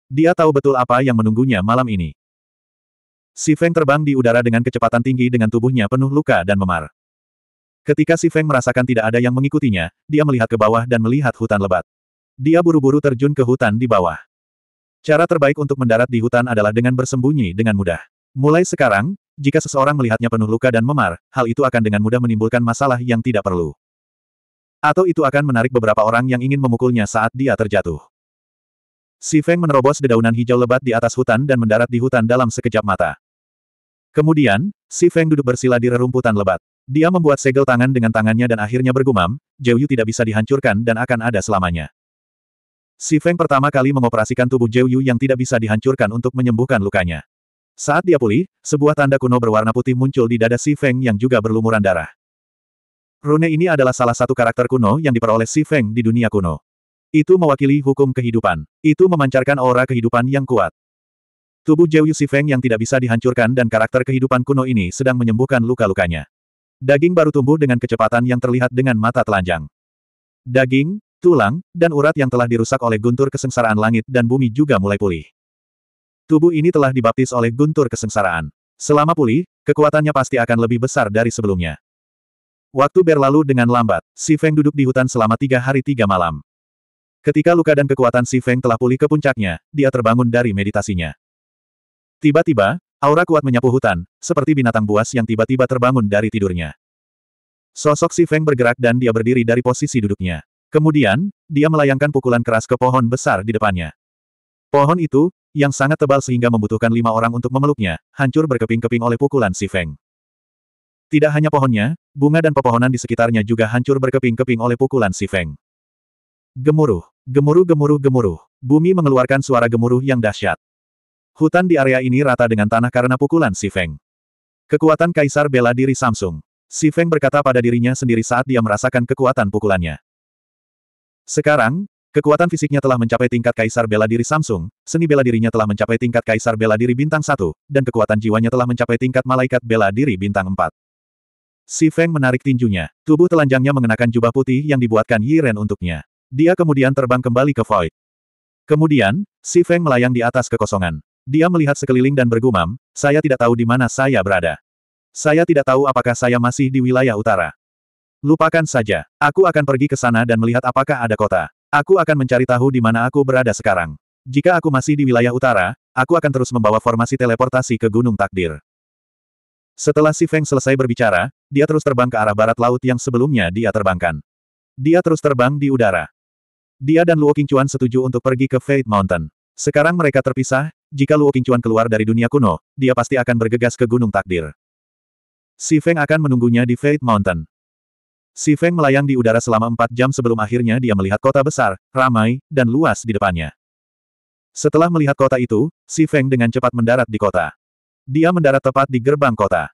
Dia tahu betul apa yang menunggunya malam ini. Si Feng terbang di udara dengan kecepatan tinggi dengan tubuhnya penuh luka dan memar. Ketika Si Feng merasakan tidak ada yang mengikutinya, dia melihat ke bawah dan melihat hutan lebat. Dia buru-buru terjun ke hutan di bawah. Cara terbaik untuk mendarat di hutan adalah dengan bersembunyi dengan mudah. Mulai sekarang, jika seseorang melihatnya penuh luka dan memar, hal itu akan dengan mudah menimbulkan masalah yang tidak perlu. Atau itu akan menarik beberapa orang yang ingin memukulnya saat dia terjatuh. Si Feng menerobos dedaunan hijau lebat di atas hutan dan mendarat di hutan dalam sekejap mata. Kemudian, Si Feng duduk bersila di rerumputan lebat. Dia membuat segel tangan dengan tangannya dan akhirnya bergumam, Jiu Yu tidak bisa dihancurkan dan akan ada selamanya. Si Feng pertama kali mengoperasikan tubuh Jiu Yu yang tidak bisa dihancurkan untuk menyembuhkan lukanya. Saat dia pulih, sebuah tanda kuno berwarna putih muncul di dada Si Feng yang juga berlumuran darah. Rune ini adalah salah satu karakter kuno yang diperoleh Si Feng di dunia kuno. Itu mewakili hukum kehidupan. Itu memancarkan aura kehidupan yang kuat. Tubuh Zhou Feng yang tidak bisa dihancurkan dan karakter kehidupan kuno ini sedang menyembuhkan luka-lukanya. Daging baru tumbuh dengan kecepatan yang terlihat dengan mata telanjang. Daging, tulang, dan urat yang telah dirusak oleh guntur kesengsaraan langit dan bumi juga mulai pulih. Tubuh ini telah dibaptis oleh guntur kesengsaraan. Selama pulih, kekuatannya pasti akan lebih besar dari sebelumnya. Waktu berlalu dengan lambat, si Feng duduk di hutan selama tiga hari tiga malam. Ketika luka dan kekuatan Si Feng telah pulih ke puncaknya, dia terbangun dari meditasinya. Tiba-tiba, aura kuat menyapu hutan, seperti binatang buas yang tiba-tiba terbangun dari tidurnya. Sosok Si Feng bergerak dan dia berdiri dari posisi duduknya. Kemudian, dia melayangkan pukulan keras ke pohon besar di depannya. Pohon itu, yang sangat tebal sehingga membutuhkan lima orang untuk memeluknya, hancur berkeping-keping oleh pukulan Si Feng. Tidak hanya pohonnya, bunga dan pepohonan di sekitarnya juga hancur berkeping-keping oleh pukulan Si Feng. Gemuruh. Gemuruh gemuruh gemuruh. Bumi mengeluarkan suara gemuruh yang dahsyat. Hutan di area ini rata dengan tanah karena pukulan Si Feng. Kekuatan Kaisar bela diri Samsung. Si Feng berkata pada dirinya sendiri saat dia merasakan kekuatan pukulannya. Sekarang, kekuatan fisiknya telah mencapai tingkat Kaisar bela diri Samsung, seni bela dirinya telah mencapai tingkat Kaisar bela diri bintang 1, dan kekuatan jiwanya telah mencapai tingkat malaikat bela diri bintang 4. Si Feng menarik tinjunya. Tubuh telanjangnya mengenakan jubah putih yang dibuatkan Yi untuknya. Dia kemudian terbang kembali ke void. Kemudian, Si Feng melayang di atas kekosongan. Dia melihat sekeliling dan bergumam, saya tidak tahu di mana saya berada. Saya tidak tahu apakah saya masih di wilayah utara. Lupakan saja. Aku akan pergi ke sana dan melihat apakah ada kota. Aku akan mencari tahu di mana aku berada sekarang. Jika aku masih di wilayah utara, aku akan terus membawa formasi teleportasi ke Gunung Takdir. Setelah Si Feng selesai berbicara, dia terus terbang ke arah barat laut yang sebelumnya dia terbangkan. Dia terus terbang di udara. Dia dan Luo Qingchuan setuju untuk pergi ke Fate Mountain. Sekarang mereka terpisah, jika Luo Qingchuan keluar dari dunia kuno, dia pasti akan bergegas ke Gunung Takdir. Si Feng akan menunggunya di Fate Mountain. Si Feng melayang di udara selama empat jam sebelum akhirnya dia melihat kota besar, ramai, dan luas di depannya. Setelah melihat kota itu, Si Feng dengan cepat mendarat di kota. Dia mendarat tepat di gerbang kota.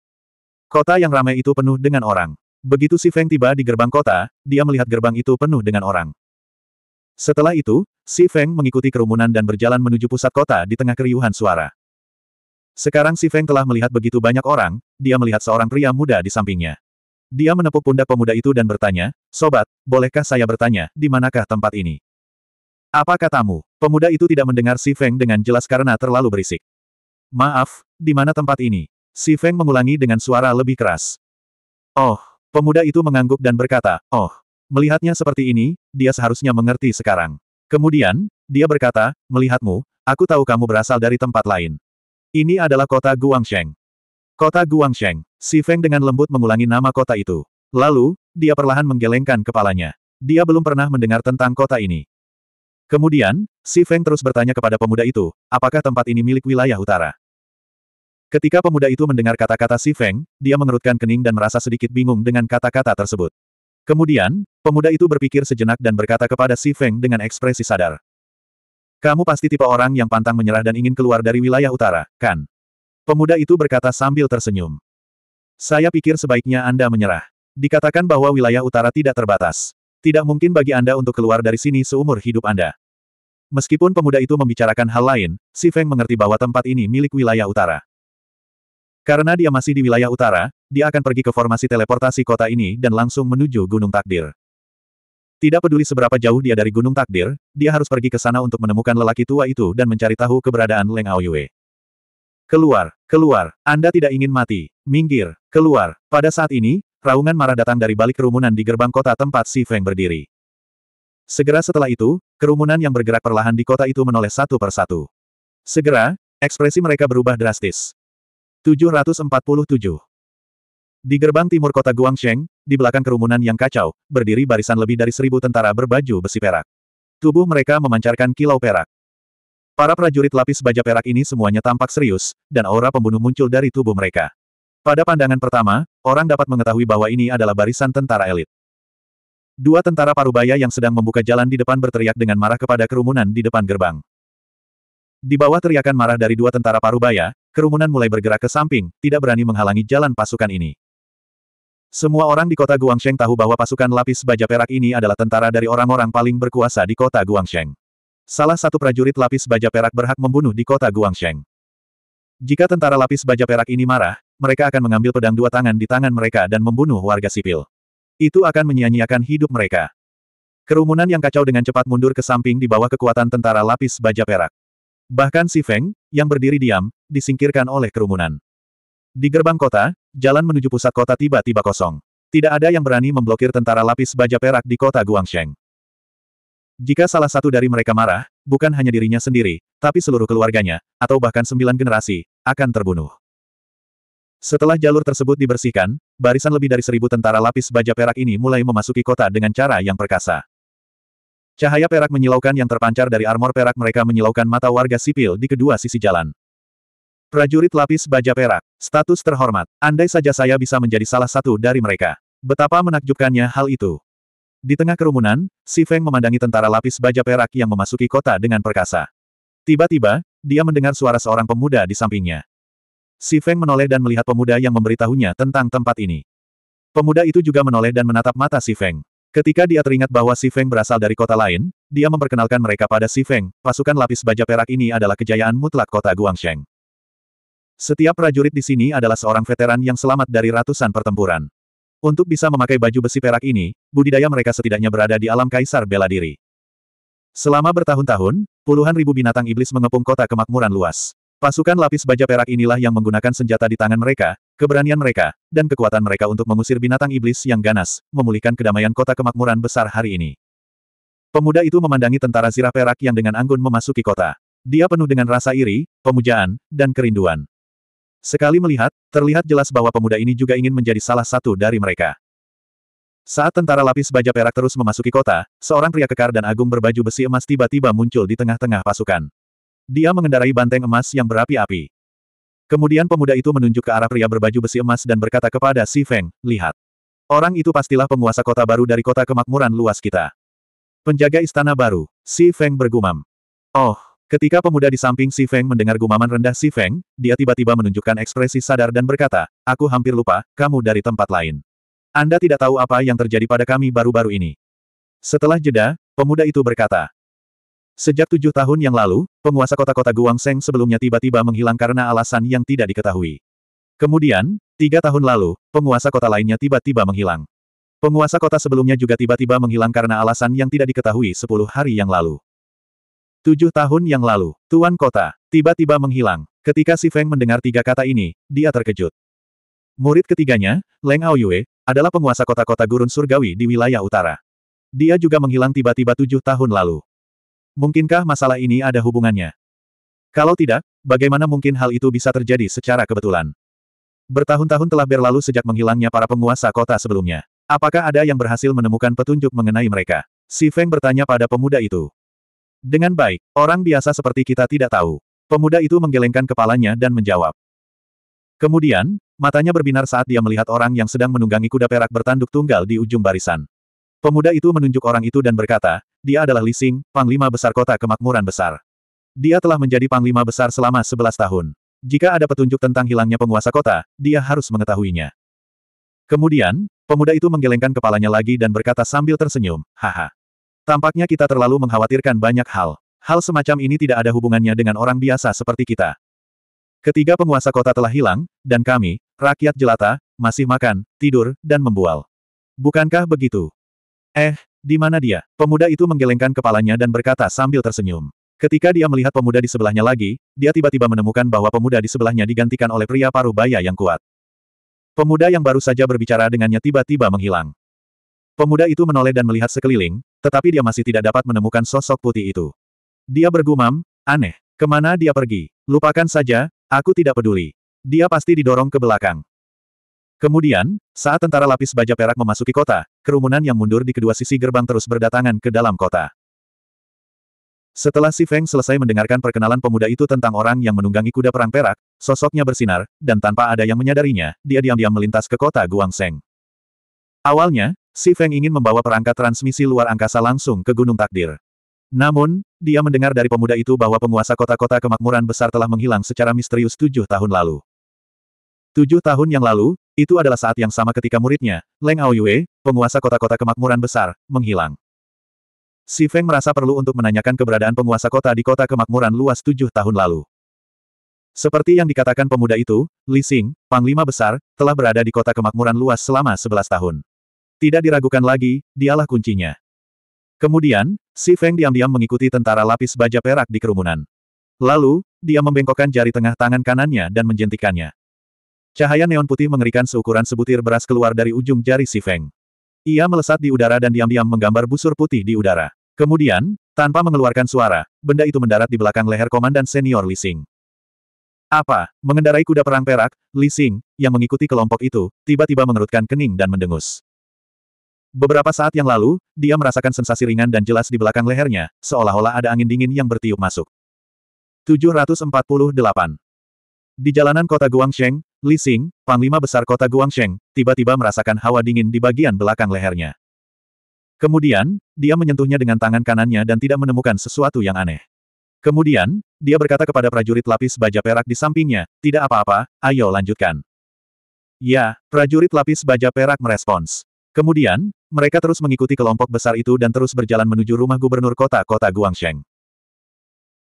Kota yang ramai itu penuh dengan orang. Begitu Si Feng tiba di gerbang kota, dia melihat gerbang itu penuh dengan orang. Setelah itu, Si Feng mengikuti kerumunan dan berjalan menuju pusat kota di tengah keriuhan suara. Sekarang Si Feng telah melihat begitu banyak orang, dia melihat seorang pria muda di sampingnya. Dia menepuk pundak pemuda itu dan bertanya, Sobat, bolehkah saya bertanya, di manakah tempat ini? Apa katamu? Pemuda itu tidak mendengar Si Feng dengan jelas karena terlalu berisik. Maaf, di mana tempat ini? Si Feng mengulangi dengan suara lebih keras. Oh, pemuda itu mengangguk dan berkata, Oh. Melihatnya seperti ini, dia seharusnya mengerti sekarang. Kemudian, dia berkata, melihatmu, aku tahu kamu berasal dari tempat lain. Ini adalah kota Guangsheng. Kota Guangsheng, si Feng dengan lembut mengulangi nama kota itu. Lalu, dia perlahan menggelengkan kepalanya. Dia belum pernah mendengar tentang kota ini. Kemudian, si Feng terus bertanya kepada pemuda itu, apakah tempat ini milik wilayah utara? Ketika pemuda itu mendengar kata-kata si Feng, dia mengerutkan kening dan merasa sedikit bingung dengan kata-kata tersebut. Kemudian, pemuda itu berpikir sejenak dan berkata kepada Si Feng dengan ekspresi sadar. Kamu pasti tipe orang yang pantang menyerah dan ingin keluar dari wilayah utara, kan? Pemuda itu berkata sambil tersenyum. Saya pikir sebaiknya Anda menyerah. Dikatakan bahwa wilayah utara tidak terbatas. Tidak mungkin bagi Anda untuk keluar dari sini seumur hidup Anda. Meskipun pemuda itu membicarakan hal lain, Si Feng mengerti bahwa tempat ini milik wilayah utara. Karena dia masih di wilayah utara, dia akan pergi ke formasi teleportasi kota ini dan langsung menuju Gunung Takdir. Tidak peduli seberapa jauh dia dari Gunung Takdir, dia harus pergi ke sana untuk menemukan lelaki tua itu dan mencari tahu keberadaan Leng Aoyue. Keluar, keluar, Anda tidak ingin mati. Minggir, keluar. Pada saat ini, raungan marah datang dari balik kerumunan di gerbang kota tempat Si Feng berdiri. Segera setelah itu, kerumunan yang bergerak perlahan di kota itu menoleh satu per satu. Segera, ekspresi mereka berubah drastis. 747 di gerbang timur kota Guangsheng, di belakang kerumunan yang kacau, berdiri barisan lebih dari seribu tentara berbaju besi perak. Tubuh mereka memancarkan kilau perak. Para prajurit lapis baja perak ini semuanya tampak serius, dan aura pembunuh muncul dari tubuh mereka. Pada pandangan pertama, orang dapat mengetahui bahwa ini adalah barisan tentara elit. Dua tentara parubaya yang sedang membuka jalan di depan berteriak dengan marah kepada kerumunan di depan gerbang. Di bawah teriakan marah dari dua tentara parubaya, kerumunan mulai bergerak ke samping, tidak berani menghalangi jalan pasukan ini. Semua orang di kota Guangsheng tahu bahwa pasukan lapis baja perak ini adalah tentara dari orang-orang paling berkuasa di kota Guangsheng. Salah satu prajurit lapis baja perak berhak membunuh di kota Guangsheng. Jika tentara lapis baja perak ini marah, mereka akan mengambil pedang dua tangan di tangan mereka dan membunuh warga sipil. Itu akan menyia-nyiakan hidup mereka. Kerumunan yang kacau dengan cepat mundur ke samping di bawah kekuatan tentara lapis baja perak. Bahkan si Feng, yang berdiri diam, disingkirkan oleh kerumunan. Di gerbang kota, Jalan menuju pusat kota tiba-tiba kosong. Tidak ada yang berani memblokir tentara lapis baja perak di kota Guangsheng. Jika salah satu dari mereka marah, bukan hanya dirinya sendiri, tapi seluruh keluarganya, atau bahkan sembilan generasi, akan terbunuh. Setelah jalur tersebut dibersihkan, barisan lebih dari seribu tentara lapis baja perak ini mulai memasuki kota dengan cara yang perkasa. Cahaya perak menyilaukan yang terpancar dari armor perak mereka menyilaukan mata warga sipil di kedua sisi jalan. Prajurit lapis baja perak. Status terhormat. Andai saja saya bisa menjadi salah satu dari mereka. Betapa menakjubkannya hal itu. Di tengah kerumunan, Si Feng memandangi tentara lapis baja perak yang memasuki kota dengan perkasa. Tiba-tiba, dia mendengar suara seorang pemuda di sampingnya. Si Feng menoleh dan melihat pemuda yang memberitahunya tentang tempat ini. Pemuda itu juga menoleh dan menatap mata Si Feng. Ketika dia teringat bahwa Si Feng berasal dari kota lain, dia memperkenalkan mereka pada Si Feng, pasukan lapis baja perak ini adalah kejayaan mutlak kota Guangsheng. Setiap prajurit di sini adalah seorang veteran yang selamat dari ratusan pertempuran. Untuk bisa memakai baju besi perak ini, budidaya mereka setidaknya berada di alam kaisar bela diri. Selama bertahun-tahun, puluhan ribu binatang iblis mengepung kota kemakmuran luas. Pasukan lapis baja perak inilah yang menggunakan senjata di tangan mereka, keberanian mereka, dan kekuatan mereka untuk mengusir binatang iblis yang ganas, memulihkan kedamaian kota kemakmuran besar hari ini. Pemuda itu memandangi tentara zirah perak yang dengan anggun memasuki kota. Dia penuh dengan rasa iri, pemujaan, dan kerinduan. Sekali melihat, terlihat jelas bahwa pemuda ini juga ingin menjadi salah satu dari mereka. Saat tentara lapis baja perak terus memasuki kota, seorang pria kekar dan agung berbaju besi emas tiba-tiba muncul di tengah-tengah pasukan. Dia mengendarai banteng emas yang berapi-api. Kemudian pemuda itu menunjuk ke arah pria berbaju besi emas dan berkata kepada Si Feng, lihat. Orang itu pastilah penguasa kota baru dari kota kemakmuran luas kita. Penjaga istana baru, Si Feng bergumam. Oh, Ketika pemuda di samping Si Feng mendengar gumaman rendah Si Feng, dia tiba-tiba menunjukkan ekspresi sadar dan berkata, Aku hampir lupa, kamu dari tempat lain. Anda tidak tahu apa yang terjadi pada kami baru-baru ini. Setelah jeda, pemuda itu berkata, Sejak tujuh tahun yang lalu, penguasa kota-kota Guangseng sebelumnya tiba-tiba menghilang karena alasan yang tidak diketahui. Kemudian, tiga tahun lalu, penguasa kota lainnya tiba-tiba menghilang. Penguasa kota sebelumnya juga tiba-tiba menghilang karena alasan yang tidak diketahui sepuluh hari yang lalu. Tujuh tahun yang lalu, Tuan Kota, tiba-tiba menghilang. Ketika Si Feng mendengar tiga kata ini, dia terkejut. Murid ketiganya, Leng Aoyue, adalah penguasa kota-kota gurun surgawi di wilayah utara. Dia juga menghilang tiba-tiba tujuh tahun lalu. Mungkinkah masalah ini ada hubungannya? Kalau tidak, bagaimana mungkin hal itu bisa terjadi secara kebetulan? Bertahun-tahun telah berlalu sejak menghilangnya para penguasa kota sebelumnya. Apakah ada yang berhasil menemukan petunjuk mengenai mereka? Si Feng bertanya pada pemuda itu. Dengan baik, orang biasa seperti kita tidak tahu. Pemuda itu menggelengkan kepalanya dan menjawab. Kemudian, matanya berbinar saat dia melihat orang yang sedang menunggangi kuda perak bertanduk tunggal di ujung barisan. Pemuda itu menunjuk orang itu dan berkata, dia adalah Li Xing, Panglima Besar Kota Kemakmuran Besar. Dia telah menjadi Panglima Besar selama 11 tahun. Jika ada petunjuk tentang hilangnya penguasa kota, dia harus mengetahuinya. Kemudian, pemuda itu menggelengkan kepalanya lagi dan berkata sambil tersenyum, haha. Tampaknya kita terlalu mengkhawatirkan banyak hal. Hal semacam ini tidak ada hubungannya dengan orang biasa seperti kita. Ketiga penguasa kota telah hilang, dan kami, rakyat jelata, masih makan, tidur, dan membual. Bukankah begitu? Eh, di mana dia? Pemuda itu menggelengkan kepalanya dan berkata sambil tersenyum. Ketika dia melihat pemuda di sebelahnya lagi, dia tiba-tiba menemukan bahwa pemuda di sebelahnya digantikan oleh pria paruh baya yang kuat. Pemuda yang baru saja berbicara dengannya tiba-tiba menghilang. Pemuda itu menoleh dan melihat sekeliling, tetapi dia masih tidak dapat menemukan sosok putih itu. Dia bergumam, aneh, kemana dia pergi? Lupakan saja, aku tidak peduli. Dia pasti didorong ke belakang. Kemudian, saat tentara lapis baja perak memasuki kota, kerumunan yang mundur di kedua sisi gerbang terus berdatangan ke dalam kota. Setelah Si Feng selesai mendengarkan perkenalan pemuda itu tentang orang yang menunggangi kuda perang perak, sosoknya bersinar, dan tanpa ada yang menyadarinya, dia diam-diam melintas ke kota Guangseng. Awalnya, Si Feng ingin membawa perangkat transmisi luar angkasa langsung ke Gunung Takdir. Namun, dia mendengar dari pemuda itu bahwa penguasa kota-kota kemakmuran besar telah menghilang secara misterius tujuh tahun lalu. Tujuh tahun yang lalu, itu adalah saat yang sama ketika muridnya, Leng Aoyue, penguasa kota-kota kemakmuran besar, menghilang. Si Feng merasa perlu untuk menanyakan keberadaan penguasa kota di kota kemakmuran luas tujuh tahun lalu. Seperti yang dikatakan pemuda itu, Li Xing, Panglima Besar, telah berada di kota kemakmuran luas selama sebelas tahun. Tidak diragukan lagi, dialah kuncinya. Kemudian, Si Feng diam-diam mengikuti tentara lapis baja perak di kerumunan. Lalu, dia membengkokkan jari tengah tangan kanannya dan menjentikannya. Cahaya neon putih mengerikan seukuran sebutir beras keluar dari ujung jari Si Feng. Ia melesat di udara dan diam-diam menggambar busur putih di udara. Kemudian, tanpa mengeluarkan suara, benda itu mendarat di belakang leher komandan senior Li Xing. Apa? Mengendarai kuda perang perak, Li Xing, yang mengikuti kelompok itu, tiba-tiba mengerutkan kening dan mendengus. Beberapa saat yang lalu, dia merasakan sensasi ringan dan jelas di belakang lehernya, seolah-olah ada angin dingin yang bertiup masuk. 748. Di jalanan kota Guangsheng, Li Xing, panglima besar kota Guangsheng, tiba-tiba merasakan hawa dingin di bagian belakang lehernya. Kemudian, dia menyentuhnya dengan tangan kanannya dan tidak menemukan sesuatu yang aneh. Kemudian, dia berkata kepada prajurit lapis baja perak di sampingnya, tidak apa-apa, ayo lanjutkan. Ya, prajurit lapis baja perak merespons. Kemudian, mereka terus mengikuti kelompok besar itu dan terus berjalan menuju rumah gubernur kota-kota Guangsheng.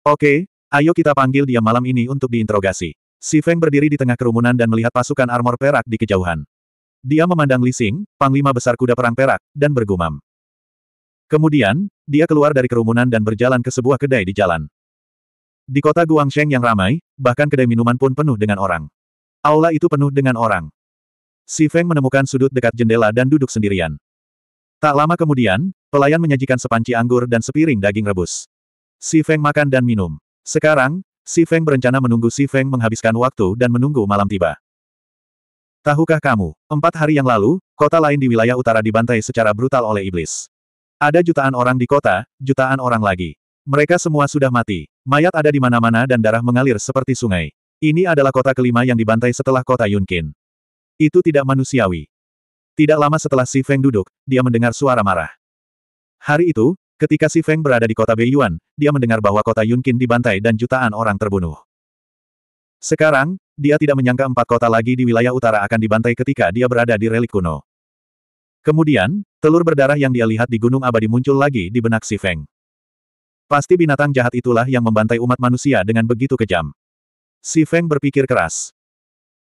Oke, ayo kita panggil dia malam ini untuk diinterogasi. Si Feng berdiri di tengah kerumunan dan melihat pasukan armor perak di kejauhan. Dia memandang Li Xing, panglima besar kuda perang perak, dan bergumam. Kemudian, dia keluar dari kerumunan dan berjalan ke sebuah kedai di jalan. Di kota Guangsheng yang ramai, bahkan kedai minuman pun penuh dengan orang. Aula itu penuh dengan orang. Si Feng menemukan sudut dekat jendela dan duduk sendirian. Tak lama kemudian, pelayan menyajikan sepanci anggur dan sepiring daging rebus. Si Feng makan dan minum. Sekarang, Si Feng berencana menunggu Si Feng menghabiskan waktu dan menunggu malam tiba. Tahukah kamu, empat hari yang lalu, kota lain di wilayah utara dibantai secara brutal oleh iblis. Ada jutaan orang di kota, jutaan orang lagi. Mereka semua sudah mati. Mayat ada di mana-mana dan darah mengalir seperti sungai. Ini adalah kota kelima yang dibantai setelah kota Yunkin. Itu tidak manusiawi. Tidak lama setelah Si Feng duduk, dia mendengar suara marah. Hari itu, ketika Si Feng berada di kota Beiyuan, dia mendengar bahwa kota Yunkin dibantai dan jutaan orang terbunuh. Sekarang, dia tidak menyangka empat kota lagi di wilayah utara akan dibantai ketika dia berada di relik kuno. Kemudian, telur berdarah yang dia lihat di Gunung Abadi muncul lagi di benak Si Feng. Pasti binatang jahat itulah yang membantai umat manusia dengan begitu kejam. Si Feng berpikir keras.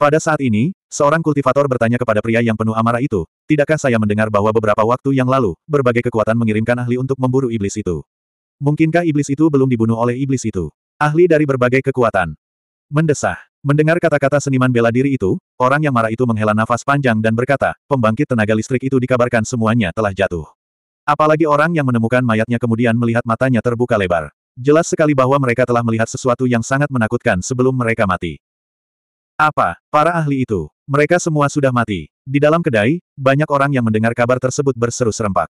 Pada saat ini, seorang kultivator bertanya kepada pria yang penuh amarah itu, tidakkah saya mendengar bahwa beberapa waktu yang lalu, berbagai kekuatan mengirimkan ahli untuk memburu iblis itu? Mungkinkah iblis itu belum dibunuh oleh iblis itu? Ahli dari berbagai kekuatan. Mendesah. Mendengar kata-kata seniman bela diri itu, orang yang marah itu menghela nafas panjang dan berkata, pembangkit tenaga listrik itu dikabarkan semuanya telah jatuh. Apalagi orang yang menemukan mayatnya kemudian melihat matanya terbuka lebar. Jelas sekali bahwa mereka telah melihat sesuatu yang sangat menakutkan sebelum mereka mati. Apa, para ahli itu? Mereka semua sudah mati. Di dalam kedai, banyak orang yang mendengar kabar tersebut berseru serempak.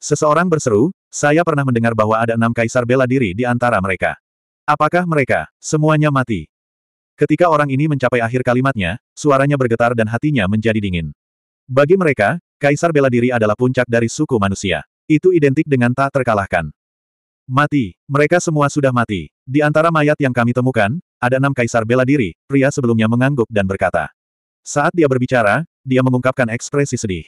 Seseorang berseru, saya pernah mendengar bahwa ada enam kaisar bela diri di antara mereka. Apakah mereka, semuanya mati? Ketika orang ini mencapai akhir kalimatnya, suaranya bergetar dan hatinya menjadi dingin. Bagi mereka, kaisar bela diri adalah puncak dari suku manusia. Itu identik dengan tak terkalahkan. Mati, mereka semua sudah mati. Di antara mayat yang kami temukan, ada enam kaisar bela diri, pria sebelumnya mengangguk dan berkata. Saat dia berbicara, dia mengungkapkan ekspresi sedih.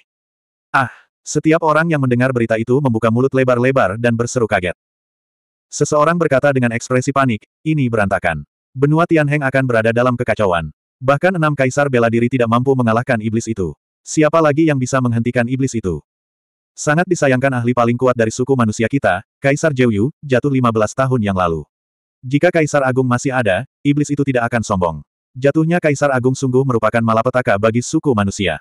Ah, setiap orang yang mendengar berita itu membuka mulut lebar-lebar dan berseru kaget. Seseorang berkata dengan ekspresi panik, ini berantakan. Benua Tianheng akan berada dalam kekacauan. Bahkan enam kaisar bela diri tidak mampu mengalahkan iblis itu. Siapa lagi yang bisa menghentikan iblis itu? Sangat disayangkan ahli paling kuat dari suku manusia kita, Kaisar Jeyu, jatuh 15 tahun yang lalu. Jika Kaisar Agung masih ada, iblis itu tidak akan sombong. Jatuhnya Kaisar Agung sungguh merupakan malapetaka bagi suku manusia.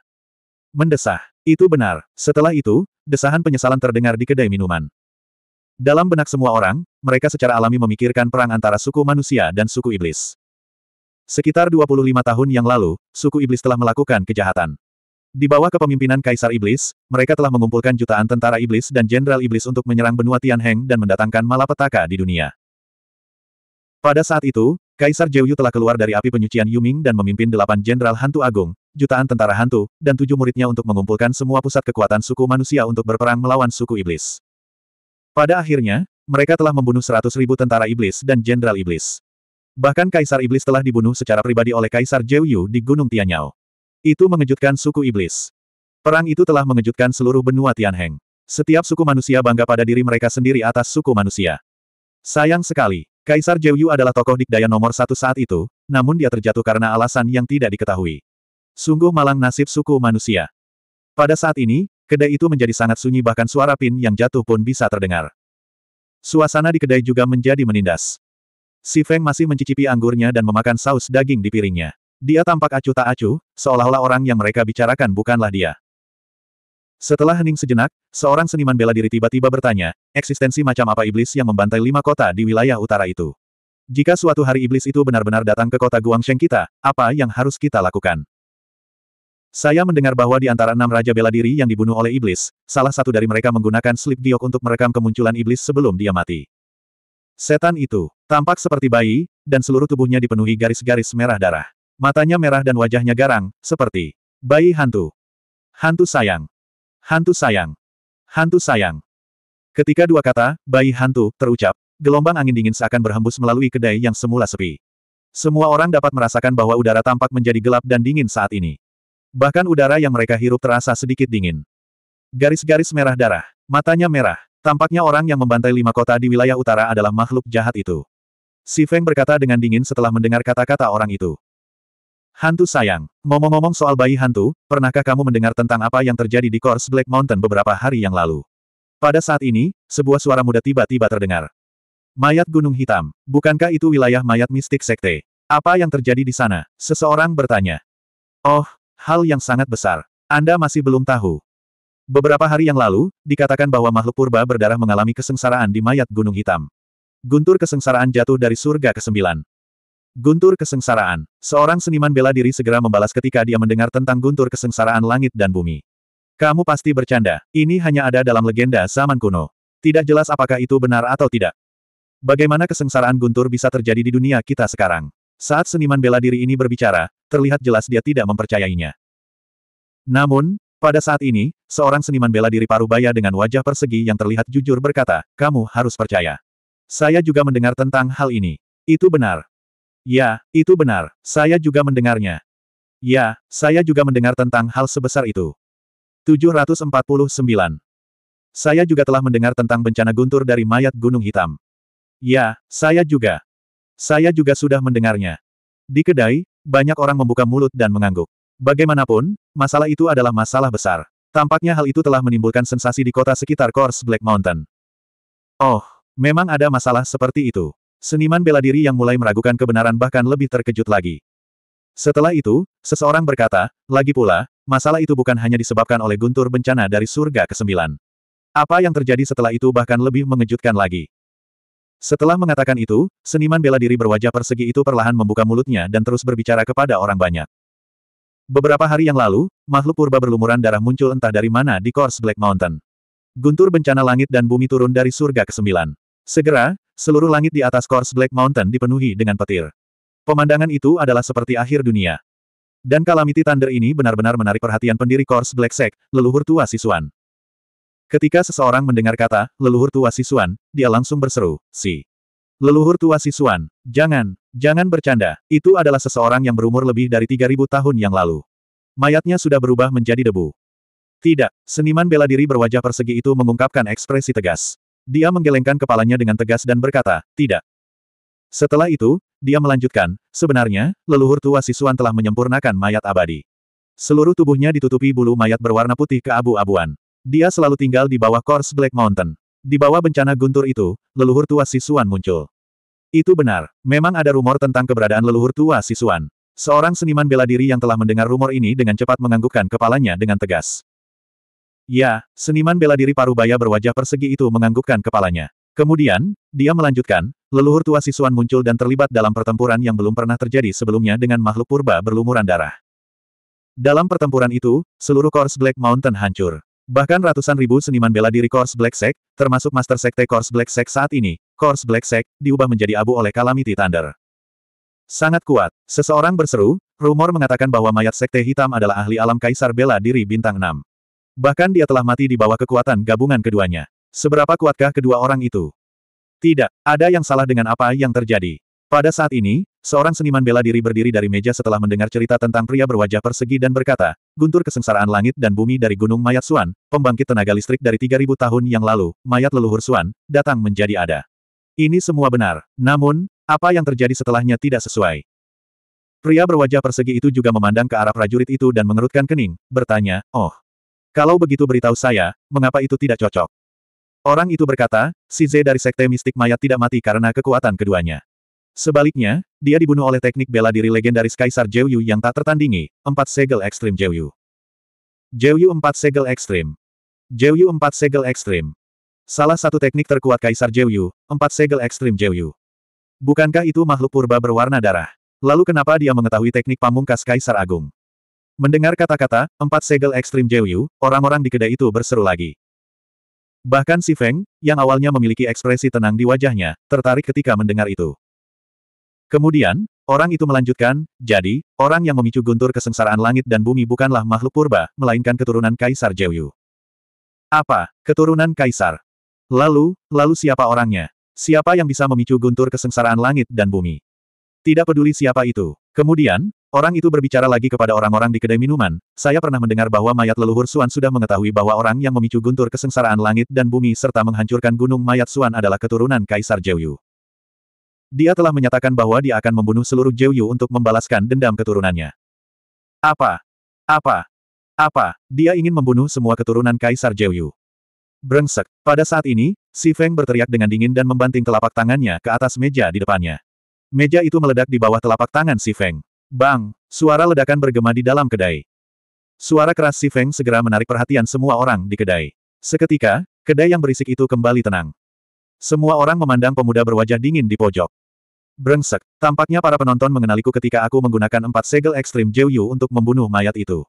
Mendesah. Itu benar. Setelah itu, desahan penyesalan terdengar di kedai minuman. Dalam benak semua orang, mereka secara alami memikirkan perang antara suku manusia dan suku iblis. Sekitar 25 tahun yang lalu, suku iblis telah melakukan kejahatan. Di bawah kepemimpinan Kaisar Iblis, mereka telah mengumpulkan jutaan tentara iblis dan jenderal iblis untuk menyerang benua Tianheng dan mendatangkan malapetaka di dunia. Pada saat itu, Kaisar Jeuyu telah keluar dari api penyucian Yuming dan memimpin delapan jenderal hantu agung, jutaan tentara hantu, dan tujuh muridnya untuk mengumpulkan semua pusat kekuatan suku manusia untuk berperang melawan suku iblis. Pada akhirnya, mereka telah membunuh seratus ribu tentara iblis dan jenderal iblis. Bahkan Kaisar Iblis telah dibunuh secara pribadi oleh Kaisar Jeuyu di Gunung Tianyao. Itu mengejutkan suku iblis. Perang itu telah mengejutkan seluruh benua Tianheng. Setiap suku manusia bangga pada diri mereka sendiri atas suku manusia. Sayang sekali, Kaisar Jeyu adalah tokoh dikdaya nomor satu saat itu, namun dia terjatuh karena alasan yang tidak diketahui. Sungguh malang nasib suku manusia. Pada saat ini, kedai itu menjadi sangat sunyi bahkan suara pin yang jatuh pun bisa terdengar. Suasana di kedai juga menjadi menindas. Si Feng masih mencicipi anggurnya dan memakan saus daging di piringnya. Dia tampak acuh tak acuh, seolah-olah orang yang mereka bicarakan bukanlah dia. Setelah hening sejenak, seorang seniman bela diri tiba-tiba bertanya, eksistensi macam apa iblis yang membantai lima kota di wilayah utara itu? Jika suatu hari iblis itu benar-benar datang ke kota Guangsheng kita, apa yang harus kita lakukan? Saya mendengar bahwa di antara enam raja bela diri yang dibunuh oleh iblis, salah satu dari mereka menggunakan slip giok untuk merekam kemunculan iblis sebelum dia mati. Setan itu, tampak seperti bayi, dan seluruh tubuhnya dipenuhi garis-garis merah darah. Matanya merah dan wajahnya garang, seperti bayi hantu. Hantu sayang. Hantu sayang. Hantu sayang. Ketika dua kata, bayi hantu, terucap, gelombang angin dingin seakan berhembus melalui kedai yang semula sepi. Semua orang dapat merasakan bahwa udara tampak menjadi gelap dan dingin saat ini. Bahkan udara yang mereka hirup terasa sedikit dingin. Garis-garis merah darah. Matanya merah. Tampaknya orang yang membantai lima kota di wilayah utara adalah makhluk jahat itu. Si Feng berkata dengan dingin setelah mendengar kata-kata orang itu. Hantu sayang. Ngomong-ngomong soal bayi hantu, pernahkah kamu mendengar tentang apa yang terjadi di Kors Black Mountain beberapa hari yang lalu? Pada saat ini, sebuah suara muda tiba-tiba terdengar. Mayat Gunung Hitam. Bukankah itu wilayah mayat mistik sekte? Apa yang terjadi di sana? Seseorang bertanya. Oh, hal yang sangat besar. Anda masih belum tahu. Beberapa hari yang lalu, dikatakan bahwa makhluk purba berdarah mengalami kesengsaraan di mayat Gunung Hitam. Guntur kesengsaraan jatuh dari surga ke-9. Guntur kesengsaraan. Seorang seniman bela diri segera membalas ketika dia mendengar tentang guntur kesengsaraan langit dan bumi. Kamu pasti bercanda. Ini hanya ada dalam legenda zaman kuno. Tidak jelas apakah itu benar atau tidak. Bagaimana kesengsaraan guntur bisa terjadi di dunia kita sekarang? Saat seniman bela diri ini berbicara, terlihat jelas dia tidak mempercayainya. Namun, pada saat ini, seorang seniman bela diri parubaya dengan wajah persegi yang terlihat jujur berkata, kamu harus percaya. Saya juga mendengar tentang hal ini. Itu benar. Ya, itu benar. Saya juga mendengarnya. Ya, saya juga mendengar tentang hal sebesar itu. 749. Saya juga telah mendengar tentang bencana guntur dari mayat Gunung Hitam. Ya, saya juga. Saya juga sudah mendengarnya. Di kedai, banyak orang membuka mulut dan mengangguk. Bagaimanapun, masalah itu adalah masalah besar. Tampaknya hal itu telah menimbulkan sensasi di kota sekitar Kors Black Mountain. Oh, memang ada masalah seperti itu. Seniman bela diri yang mulai meragukan kebenaran bahkan lebih terkejut lagi. Setelah itu, seseorang berkata, lagi pula, masalah itu bukan hanya disebabkan oleh guntur bencana dari surga ke-9. Apa yang terjadi setelah itu bahkan lebih mengejutkan lagi. Setelah mengatakan itu, seniman bela diri berwajah persegi itu perlahan membuka mulutnya dan terus berbicara kepada orang banyak. Beberapa hari yang lalu, makhluk purba berlumuran darah muncul entah dari mana di Kors Black Mountain. Guntur bencana langit dan bumi turun dari surga ke-9. Segera, Seluruh langit di atas Kors Black Mountain dipenuhi dengan petir. Pemandangan itu adalah seperti akhir dunia. Dan kalamiti Thunder ini benar-benar menarik perhatian pendiri Kors Black Sect, leluhur tua Sisuan. Ketika seseorang mendengar kata, leluhur tua Sisuan, dia langsung berseru, si. Leluhur tua Sisuan, jangan, jangan bercanda, itu adalah seseorang yang berumur lebih dari 3000 tahun yang lalu. Mayatnya sudah berubah menjadi debu. Tidak, seniman bela diri berwajah persegi itu mengungkapkan ekspresi tegas. Dia menggelengkan kepalanya dengan tegas dan berkata, tidak. Setelah itu, dia melanjutkan, sebenarnya, leluhur tua Sisuan telah menyempurnakan mayat abadi. Seluruh tubuhnya ditutupi bulu mayat berwarna putih ke abu abuan Dia selalu tinggal di bawah Kors Black Mountain. Di bawah bencana guntur itu, leluhur tua Sisuan muncul. Itu benar, memang ada rumor tentang keberadaan leluhur tua Sisuan. Seorang seniman bela diri yang telah mendengar rumor ini dengan cepat menganggukkan kepalanya dengan tegas. Ya, seniman bela diri Parubaya berwajah persegi itu menganggukkan kepalanya. Kemudian, dia melanjutkan, leluhur tua Sisuan muncul dan terlibat dalam pertempuran yang belum pernah terjadi sebelumnya dengan makhluk purba berlumuran darah. Dalam pertempuran itu, seluruh Kors Black Mountain hancur. Bahkan ratusan ribu seniman bela diri Kors Black Sek, termasuk Master Sekte Kors Black Sek saat ini, Kors Black Sek diubah menjadi abu oleh Calamity Thunder. Sangat kuat. Seseorang berseru, rumor mengatakan bahwa mayat Sekte Hitam adalah ahli alam Kaisar Bela Diri Bintang 6. Bahkan dia telah mati di bawah kekuatan gabungan keduanya. Seberapa kuatkah kedua orang itu? Tidak, ada yang salah dengan apa yang terjadi. Pada saat ini, seorang seniman bela diri berdiri dari meja setelah mendengar cerita tentang pria berwajah persegi dan berkata, guntur kesengsaraan langit dan bumi dari Gunung Mayat Suan, pembangkit tenaga listrik dari 3000 tahun yang lalu, mayat leluhur Suan, datang menjadi ada. Ini semua benar, namun, apa yang terjadi setelahnya tidak sesuai. Pria berwajah persegi itu juga memandang ke arah prajurit itu dan mengerutkan kening, bertanya, oh, kalau begitu beritahu saya, mengapa itu tidak cocok? Orang itu berkata, si Z dari Sekte Mistik Mayat tidak mati karena kekuatan keduanya. Sebaliknya, dia dibunuh oleh teknik bela diri legendaris Kaisar Jeyu yang tak tertandingi, empat segel ekstrim Jeyu. Jeyu empat segel ekstrim. Jeyu empat segel ekstrim. Salah satu teknik terkuat Kaisar Jeyu, empat segel ekstrim Jeyu. Bukankah itu makhluk purba berwarna darah? Lalu kenapa dia mengetahui teknik pamungkas Kaisar Agung? Mendengar kata-kata, empat segel ekstrim Jeyu, orang-orang di kedai itu berseru lagi. Bahkan si Feng, yang awalnya memiliki ekspresi tenang di wajahnya, tertarik ketika mendengar itu. Kemudian, orang itu melanjutkan, jadi, orang yang memicu guntur kesengsaraan langit dan bumi bukanlah makhluk purba, melainkan keturunan Kaisar Jeyu. Apa? Keturunan Kaisar? Lalu, lalu siapa orangnya? Siapa yang bisa memicu guntur kesengsaraan langit dan bumi? Tidak peduli siapa itu. Kemudian, orang itu berbicara lagi kepada orang-orang di kedai minuman, saya pernah mendengar bahwa mayat leluhur Suan sudah mengetahui bahwa orang yang memicu guntur kesengsaraan langit dan bumi serta menghancurkan gunung mayat Suan adalah keturunan Kaisar Jeyu. Dia telah menyatakan bahwa dia akan membunuh seluruh Jeyu untuk membalaskan dendam keturunannya. Apa? Apa? Apa? Dia ingin membunuh semua keturunan Kaisar Jeyu. Brengsek. Pada saat ini, Si Feng berteriak dengan dingin dan membanting telapak tangannya ke atas meja di depannya. Meja itu meledak di bawah telapak tangan Si Feng. Bang! Suara ledakan bergema di dalam kedai. Suara keras Si Feng segera menarik perhatian semua orang di kedai. Seketika, kedai yang berisik itu kembali tenang. Semua orang memandang pemuda berwajah dingin di pojok. Brengsek, tampaknya para penonton mengenaliku ketika aku menggunakan empat segel ekstrim Jiu untuk membunuh mayat itu.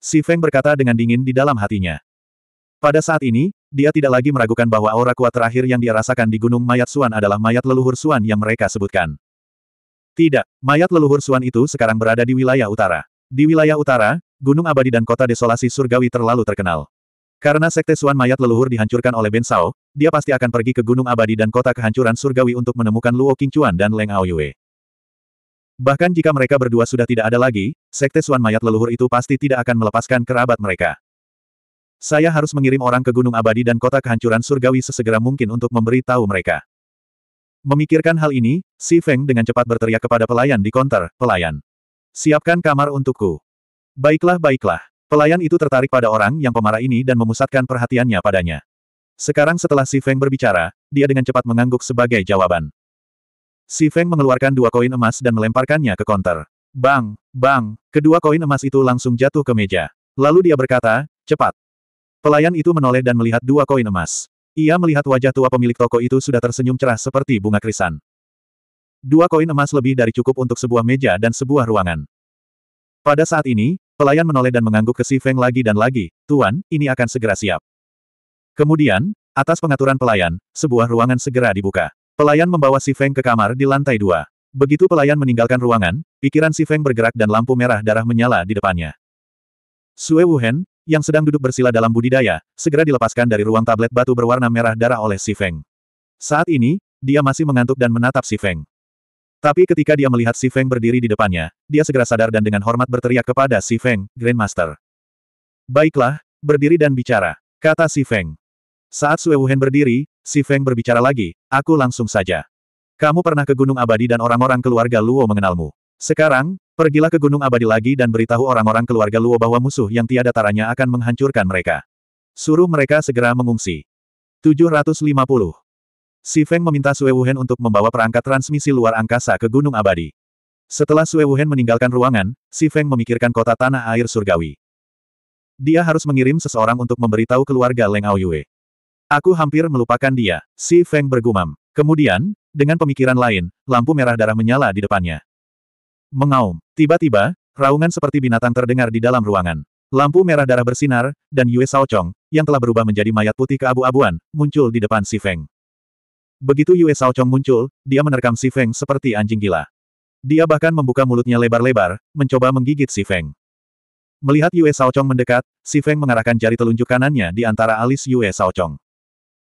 Si Feng berkata dengan dingin di dalam hatinya. Pada saat ini, dia tidak lagi meragukan bahwa aura kuat terakhir yang dia rasakan di Gunung Mayat Suan adalah mayat leluhur Suan yang mereka sebutkan. Tidak, mayat leluhur Suan itu sekarang berada di wilayah utara. Di wilayah utara, Gunung Abadi dan kota desolasi surgawi terlalu terkenal. Karena sekte Suan mayat leluhur dihancurkan oleh Ben Sao, dia pasti akan pergi ke Gunung Abadi dan kota kehancuran surgawi untuk menemukan Luo Qingchuan dan Leng Aoyue. Bahkan jika mereka berdua sudah tidak ada lagi, sekte Suan mayat leluhur itu pasti tidak akan melepaskan kerabat mereka. Saya harus mengirim orang ke Gunung Abadi dan kota kehancuran surgawi sesegera mungkin untuk memberi tahu mereka. Memikirkan hal ini, Si Feng dengan cepat berteriak kepada pelayan di konter, pelayan. Siapkan kamar untukku. Baiklah baiklah. Pelayan itu tertarik pada orang yang pemarah ini dan memusatkan perhatiannya padanya. Sekarang setelah Si Feng berbicara, dia dengan cepat mengangguk sebagai jawaban. Si Feng mengeluarkan dua koin emas dan melemparkannya ke konter. Bang, bang, kedua koin emas itu langsung jatuh ke meja. Lalu dia berkata, cepat. Pelayan itu menoleh dan melihat dua koin emas. Ia melihat wajah tua pemilik toko itu sudah tersenyum cerah seperti bunga krisan. Dua koin emas lebih dari cukup untuk sebuah meja dan sebuah ruangan. Pada saat ini, pelayan menoleh dan mengangguk ke Si Feng lagi dan lagi, Tuan, ini akan segera siap. Kemudian, atas pengaturan pelayan, sebuah ruangan segera dibuka. Pelayan membawa Si Feng ke kamar di lantai dua. Begitu pelayan meninggalkan ruangan, pikiran Si Feng bergerak dan lampu merah darah menyala di depannya. Sue Wuhen, yang sedang duduk bersila dalam budidaya, segera dilepaskan dari ruang tablet batu berwarna merah darah oleh Si Feng. Saat ini, dia masih mengantuk dan menatap Si Feng. Tapi ketika dia melihat Si Feng berdiri di depannya, dia segera sadar dan dengan hormat berteriak kepada Si Feng, Grandmaster. Baiklah, berdiri dan bicara, kata Si Feng. Saat Sue Wuhan berdiri, Si Feng berbicara lagi, aku langsung saja. Kamu pernah ke Gunung Abadi dan orang-orang keluarga Luo mengenalmu. Sekarang, Pergilah ke Gunung Abadi lagi dan beritahu orang-orang keluarga Luo bahwa musuh yang tiada taranya akan menghancurkan mereka. Suruh mereka segera mengungsi. 750. Si Feng meminta Sue Wuhan untuk membawa perangkat transmisi luar angkasa ke Gunung Abadi. Setelah Sue Wuhan meninggalkan ruangan, Si Feng memikirkan kota tanah air surgawi. Dia harus mengirim seseorang untuk memberitahu keluarga Leng Aoyue. Aku hampir melupakan dia, Si Feng bergumam. Kemudian, dengan pemikiran lain, lampu merah darah menyala di depannya. Mengaum. Tiba-tiba, raungan seperti binatang terdengar di dalam ruangan. Lampu merah darah bersinar, dan Yue Chong, yang telah berubah menjadi mayat putih ke abu abuan muncul di depan Si Feng. Begitu Yue Chong muncul, dia menerkam Si Feng seperti anjing gila. Dia bahkan membuka mulutnya lebar-lebar, mencoba menggigit Si Feng. Melihat Yue Chong mendekat, Si Feng mengarahkan jari telunjuk kanannya di antara alis Yue Chong.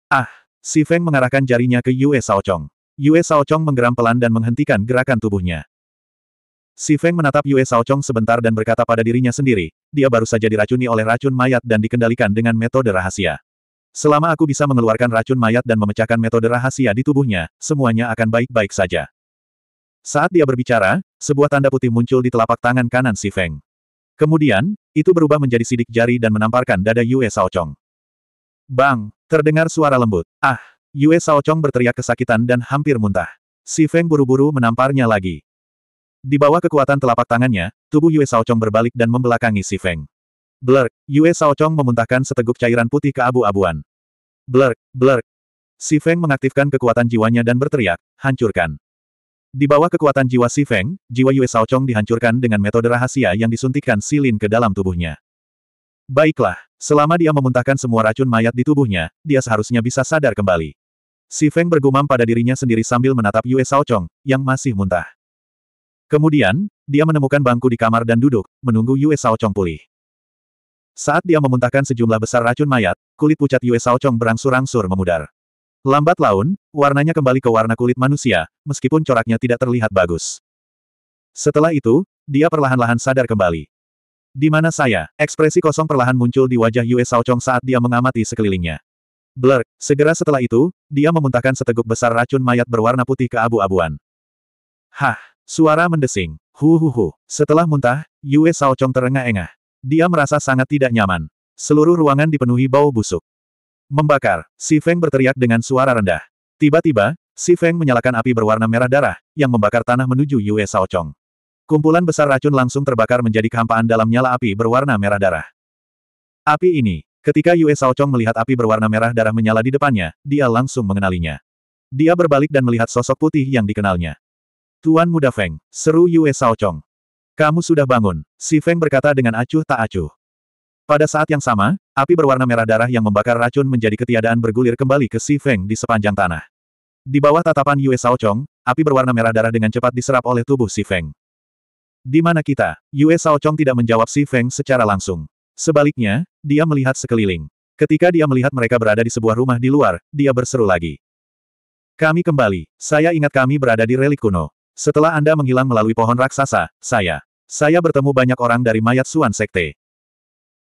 Ah! Si Feng mengarahkan jarinya ke Yue Chong. Yue Chong menggeram pelan dan menghentikan gerakan tubuhnya. Si Feng menatap Yue Saochong sebentar dan berkata pada dirinya sendiri, dia baru saja diracuni oleh racun mayat dan dikendalikan dengan metode rahasia. Selama aku bisa mengeluarkan racun mayat dan memecahkan metode rahasia di tubuhnya, semuanya akan baik-baik saja. Saat dia berbicara, sebuah tanda putih muncul di telapak tangan kanan si Feng. Kemudian, itu berubah menjadi sidik jari dan menamparkan dada Yue Saochong. Bang! Terdengar suara lembut. Ah! Yue Saochong berteriak kesakitan dan hampir muntah. Si Feng buru-buru menamparnya lagi. Di bawah kekuatan telapak tangannya, tubuh Yue Saochong berbalik dan membelakangi Si Feng. Blerk, Yue Saochong memuntahkan seteguk cairan putih ke abu-abuan. Blerk, blerk. Si Feng mengaktifkan kekuatan jiwanya dan berteriak, hancurkan. Di bawah kekuatan jiwa Si Feng, jiwa Yue Saochong dihancurkan dengan metode rahasia yang disuntikkan silin ke dalam tubuhnya. Baiklah, selama dia memuntahkan semua racun mayat di tubuhnya, dia seharusnya bisa sadar kembali. Si Feng bergumam pada dirinya sendiri sambil menatap Yue Saochong, yang masih muntah. Kemudian, dia menemukan bangku di kamar dan duduk, menunggu Yue Shaochong pulih. Saat dia memuntahkan sejumlah besar racun mayat, kulit pucat Yue Shaochong berangsur-angsur memudar. Lambat laun, warnanya kembali ke warna kulit manusia, meskipun coraknya tidak terlihat bagus. Setelah itu, dia perlahan-lahan sadar kembali. Di mana saya? Ekspresi kosong perlahan muncul di wajah Yue Shaochong saat dia mengamati sekelilingnya. Blur, segera setelah itu, dia memuntahkan seteguk besar racun mayat berwarna putih ke abu-abuan. Hah! Suara mendesing. Hu hu hu. Setelah muntah, Yue Saocong terengah-engah. Dia merasa sangat tidak nyaman. Seluruh ruangan dipenuhi bau busuk. Membakar, Si Feng berteriak dengan suara rendah. Tiba-tiba, Si Feng menyalakan api berwarna merah darah, yang membakar tanah menuju Yue Saocong. Kumpulan besar racun langsung terbakar menjadi kehampaan dalam nyala api berwarna merah darah. Api ini, ketika Yue Saocong melihat api berwarna merah darah menyala di depannya, dia langsung mengenalinya. Dia berbalik dan melihat sosok putih yang dikenalnya. Tuan Muda Feng, seru Yue Shaochong. Kamu sudah bangun, si Feng berkata dengan acuh tak acuh. Pada saat yang sama, api berwarna merah darah yang membakar racun menjadi ketiadaan bergulir kembali ke si Feng di sepanjang tanah. Di bawah tatapan Yue Shaochong, api berwarna merah darah dengan cepat diserap oleh tubuh si Feng. Di mana kita? Yue Shaochong tidak menjawab si Feng secara langsung. Sebaliknya, dia melihat sekeliling. Ketika dia melihat mereka berada di sebuah rumah di luar, dia berseru lagi. Kami kembali, saya ingat kami berada di relik kuno. Setelah Anda menghilang melalui pohon raksasa, saya. Saya bertemu banyak orang dari mayat Suan Sekte.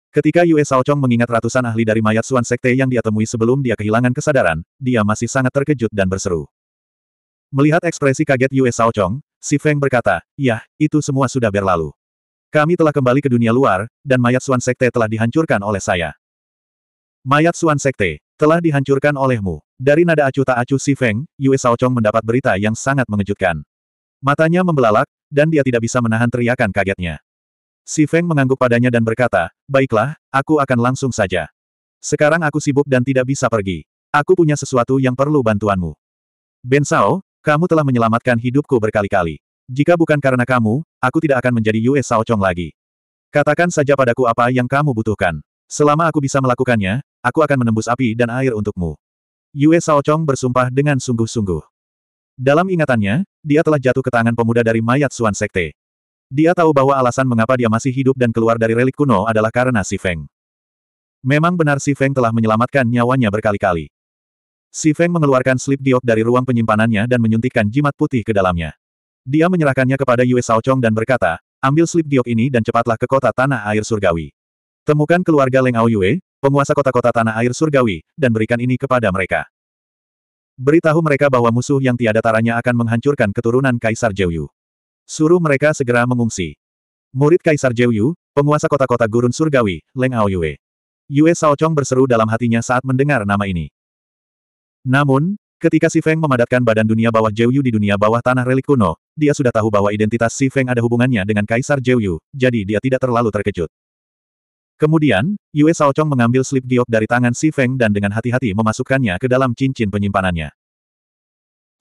Ketika Yue Saochong mengingat ratusan ahli dari mayat Suan Sekte yang dia temui sebelum dia kehilangan kesadaran, dia masih sangat terkejut dan berseru. Melihat ekspresi kaget Yue Saochong, si Feng berkata, Yah, itu semua sudah berlalu. Kami telah kembali ke dunia luar, dan mayat Suan Sekte telah dihancurkan oleh saya. Mayat Suan Sekte, telah dihancurkan olehmu. Dari nada acuh tak acuh si Feng, Yue Saochong mendapat berita yang sangat mengejutkan. Matanya membelalak, dan dia tidak bisa menahan teriakan kagetnya. Si Feng mengangguk padanya dan berkata, Baiklah, aku akan langsung saja. Sekarang aku sibuk dan tidak bisa pergi. Aku punya sesuatu yang perlu bantuanmu. Ben Sao, kamu telah menyelamatkan hidupku berkali-kali. Jika bukan karena kamu, aku tidak akan menjadi Yue Sao Chong lagi. Katakan saja padaku apa yang kamu butuhkan. Selama aku bisa melakukannya, aku akan menembus api dan air untukmu. Yue Sao Chong bersumpah dengan sungguh-sungguh. Dalam ingatannya, dia telah jatuh ke tangan pemuda dari mayat Suan Sekte. Dia tahu bahwa alasan mengapa dia masih hidup dan keluar dari relik kuno adalah karena Si Feng. Memang benar Si Feng telah menyelamatkan nyawanya berkali-kali. Si Feng mengeluarkan slip diok dari ruang penyimpanannya dan menyuntikkan jimat putih ke dalamnya. Dia menyerahkannya kepada Yue Shaochong dan berkata, ambil slip diok ini dan cepatlah ke kota tanah air surgawi. Temukan keluarga Leng Ao Yue, penguasa kota-kota tanah air surgawi, dan berikan ini kepada mereka. Beritahu mereka bahwa musuh yang tiada taranya akan menghancurkan keturunan Kaisar Jeyu. Suruh mereka segera mengungsi. Murid Kaisar Jeyu, penguasa kota-kota gurun surgawi, Leng Ao Yue. Yue Chong berseru dalam hatinya saat mendengar nama ini. Namun, ketika Si Feng memadatkan badan dunia bawah Jeyu di dunia bawah tanah relik kuno, dia sudah tahu bahwa identitas Si Feng ada hubungannya dengan Kaisar Jeyu, jadi dia tidak terlalu terkejut. Kemudian, Yue Shaochong mengambil slip giok dari tangan Si Feng dan dengan hati-hati memasukkannya ke dalam cincin penyimpanannya.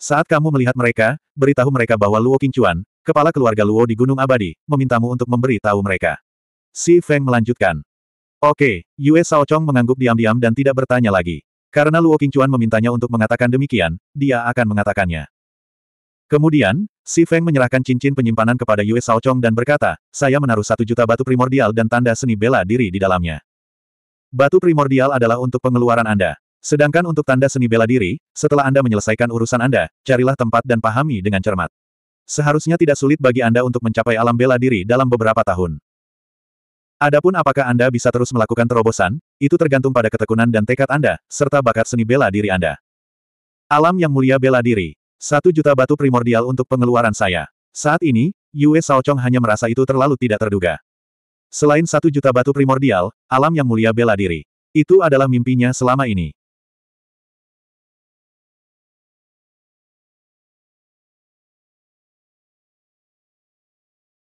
Saat kamu melihat mereka, beritahu mereka bahwa Luo Qingchuan, kepala keluarga Luo di Gunung Abadi, memintamu untuk memberi tahu mereka. Si Feng melanjutkan. Oke, Yue Shaochong mengangguk diam-diam dan tidak bertanya lagi. Karena Luo Qingchuan memintanya untuk mengatakan demikian, dia akan mengatakannya. Kemudian, Si Feng menyerahkan cincin penyimpanan kepada Yue Saocong dan berkata, saya menaruh satu juta batu primordial dan tanda seni bela diri di dalamnya. Batu primordial adalah untuk pengeluaran Anda. Sedangkan untuk tanda seni bela diri, setelah Anda menyelesaikan urusan Anda, carilah tempat dan pahami dengan cermat. Seharusnya tidak sulit bagi Anda untuk mencapai alam bela diri dalam beberapa tahun. Adapun apakah Anda bisa terus melakukan terobosan, itu tergantung pada ketekunan dan tekad Anda, serta bakat seni bela diri Anda. Alam yang mulia bela diri. Satu juta batu primordial untuk pengeluaran saya. Saat ini, Yue Shaochong hanya merasa itu terlalu tidak terduga. Selain satu juta batu primordial, alam yang mulia bela diri. Itu adalah mimpinya selama ini.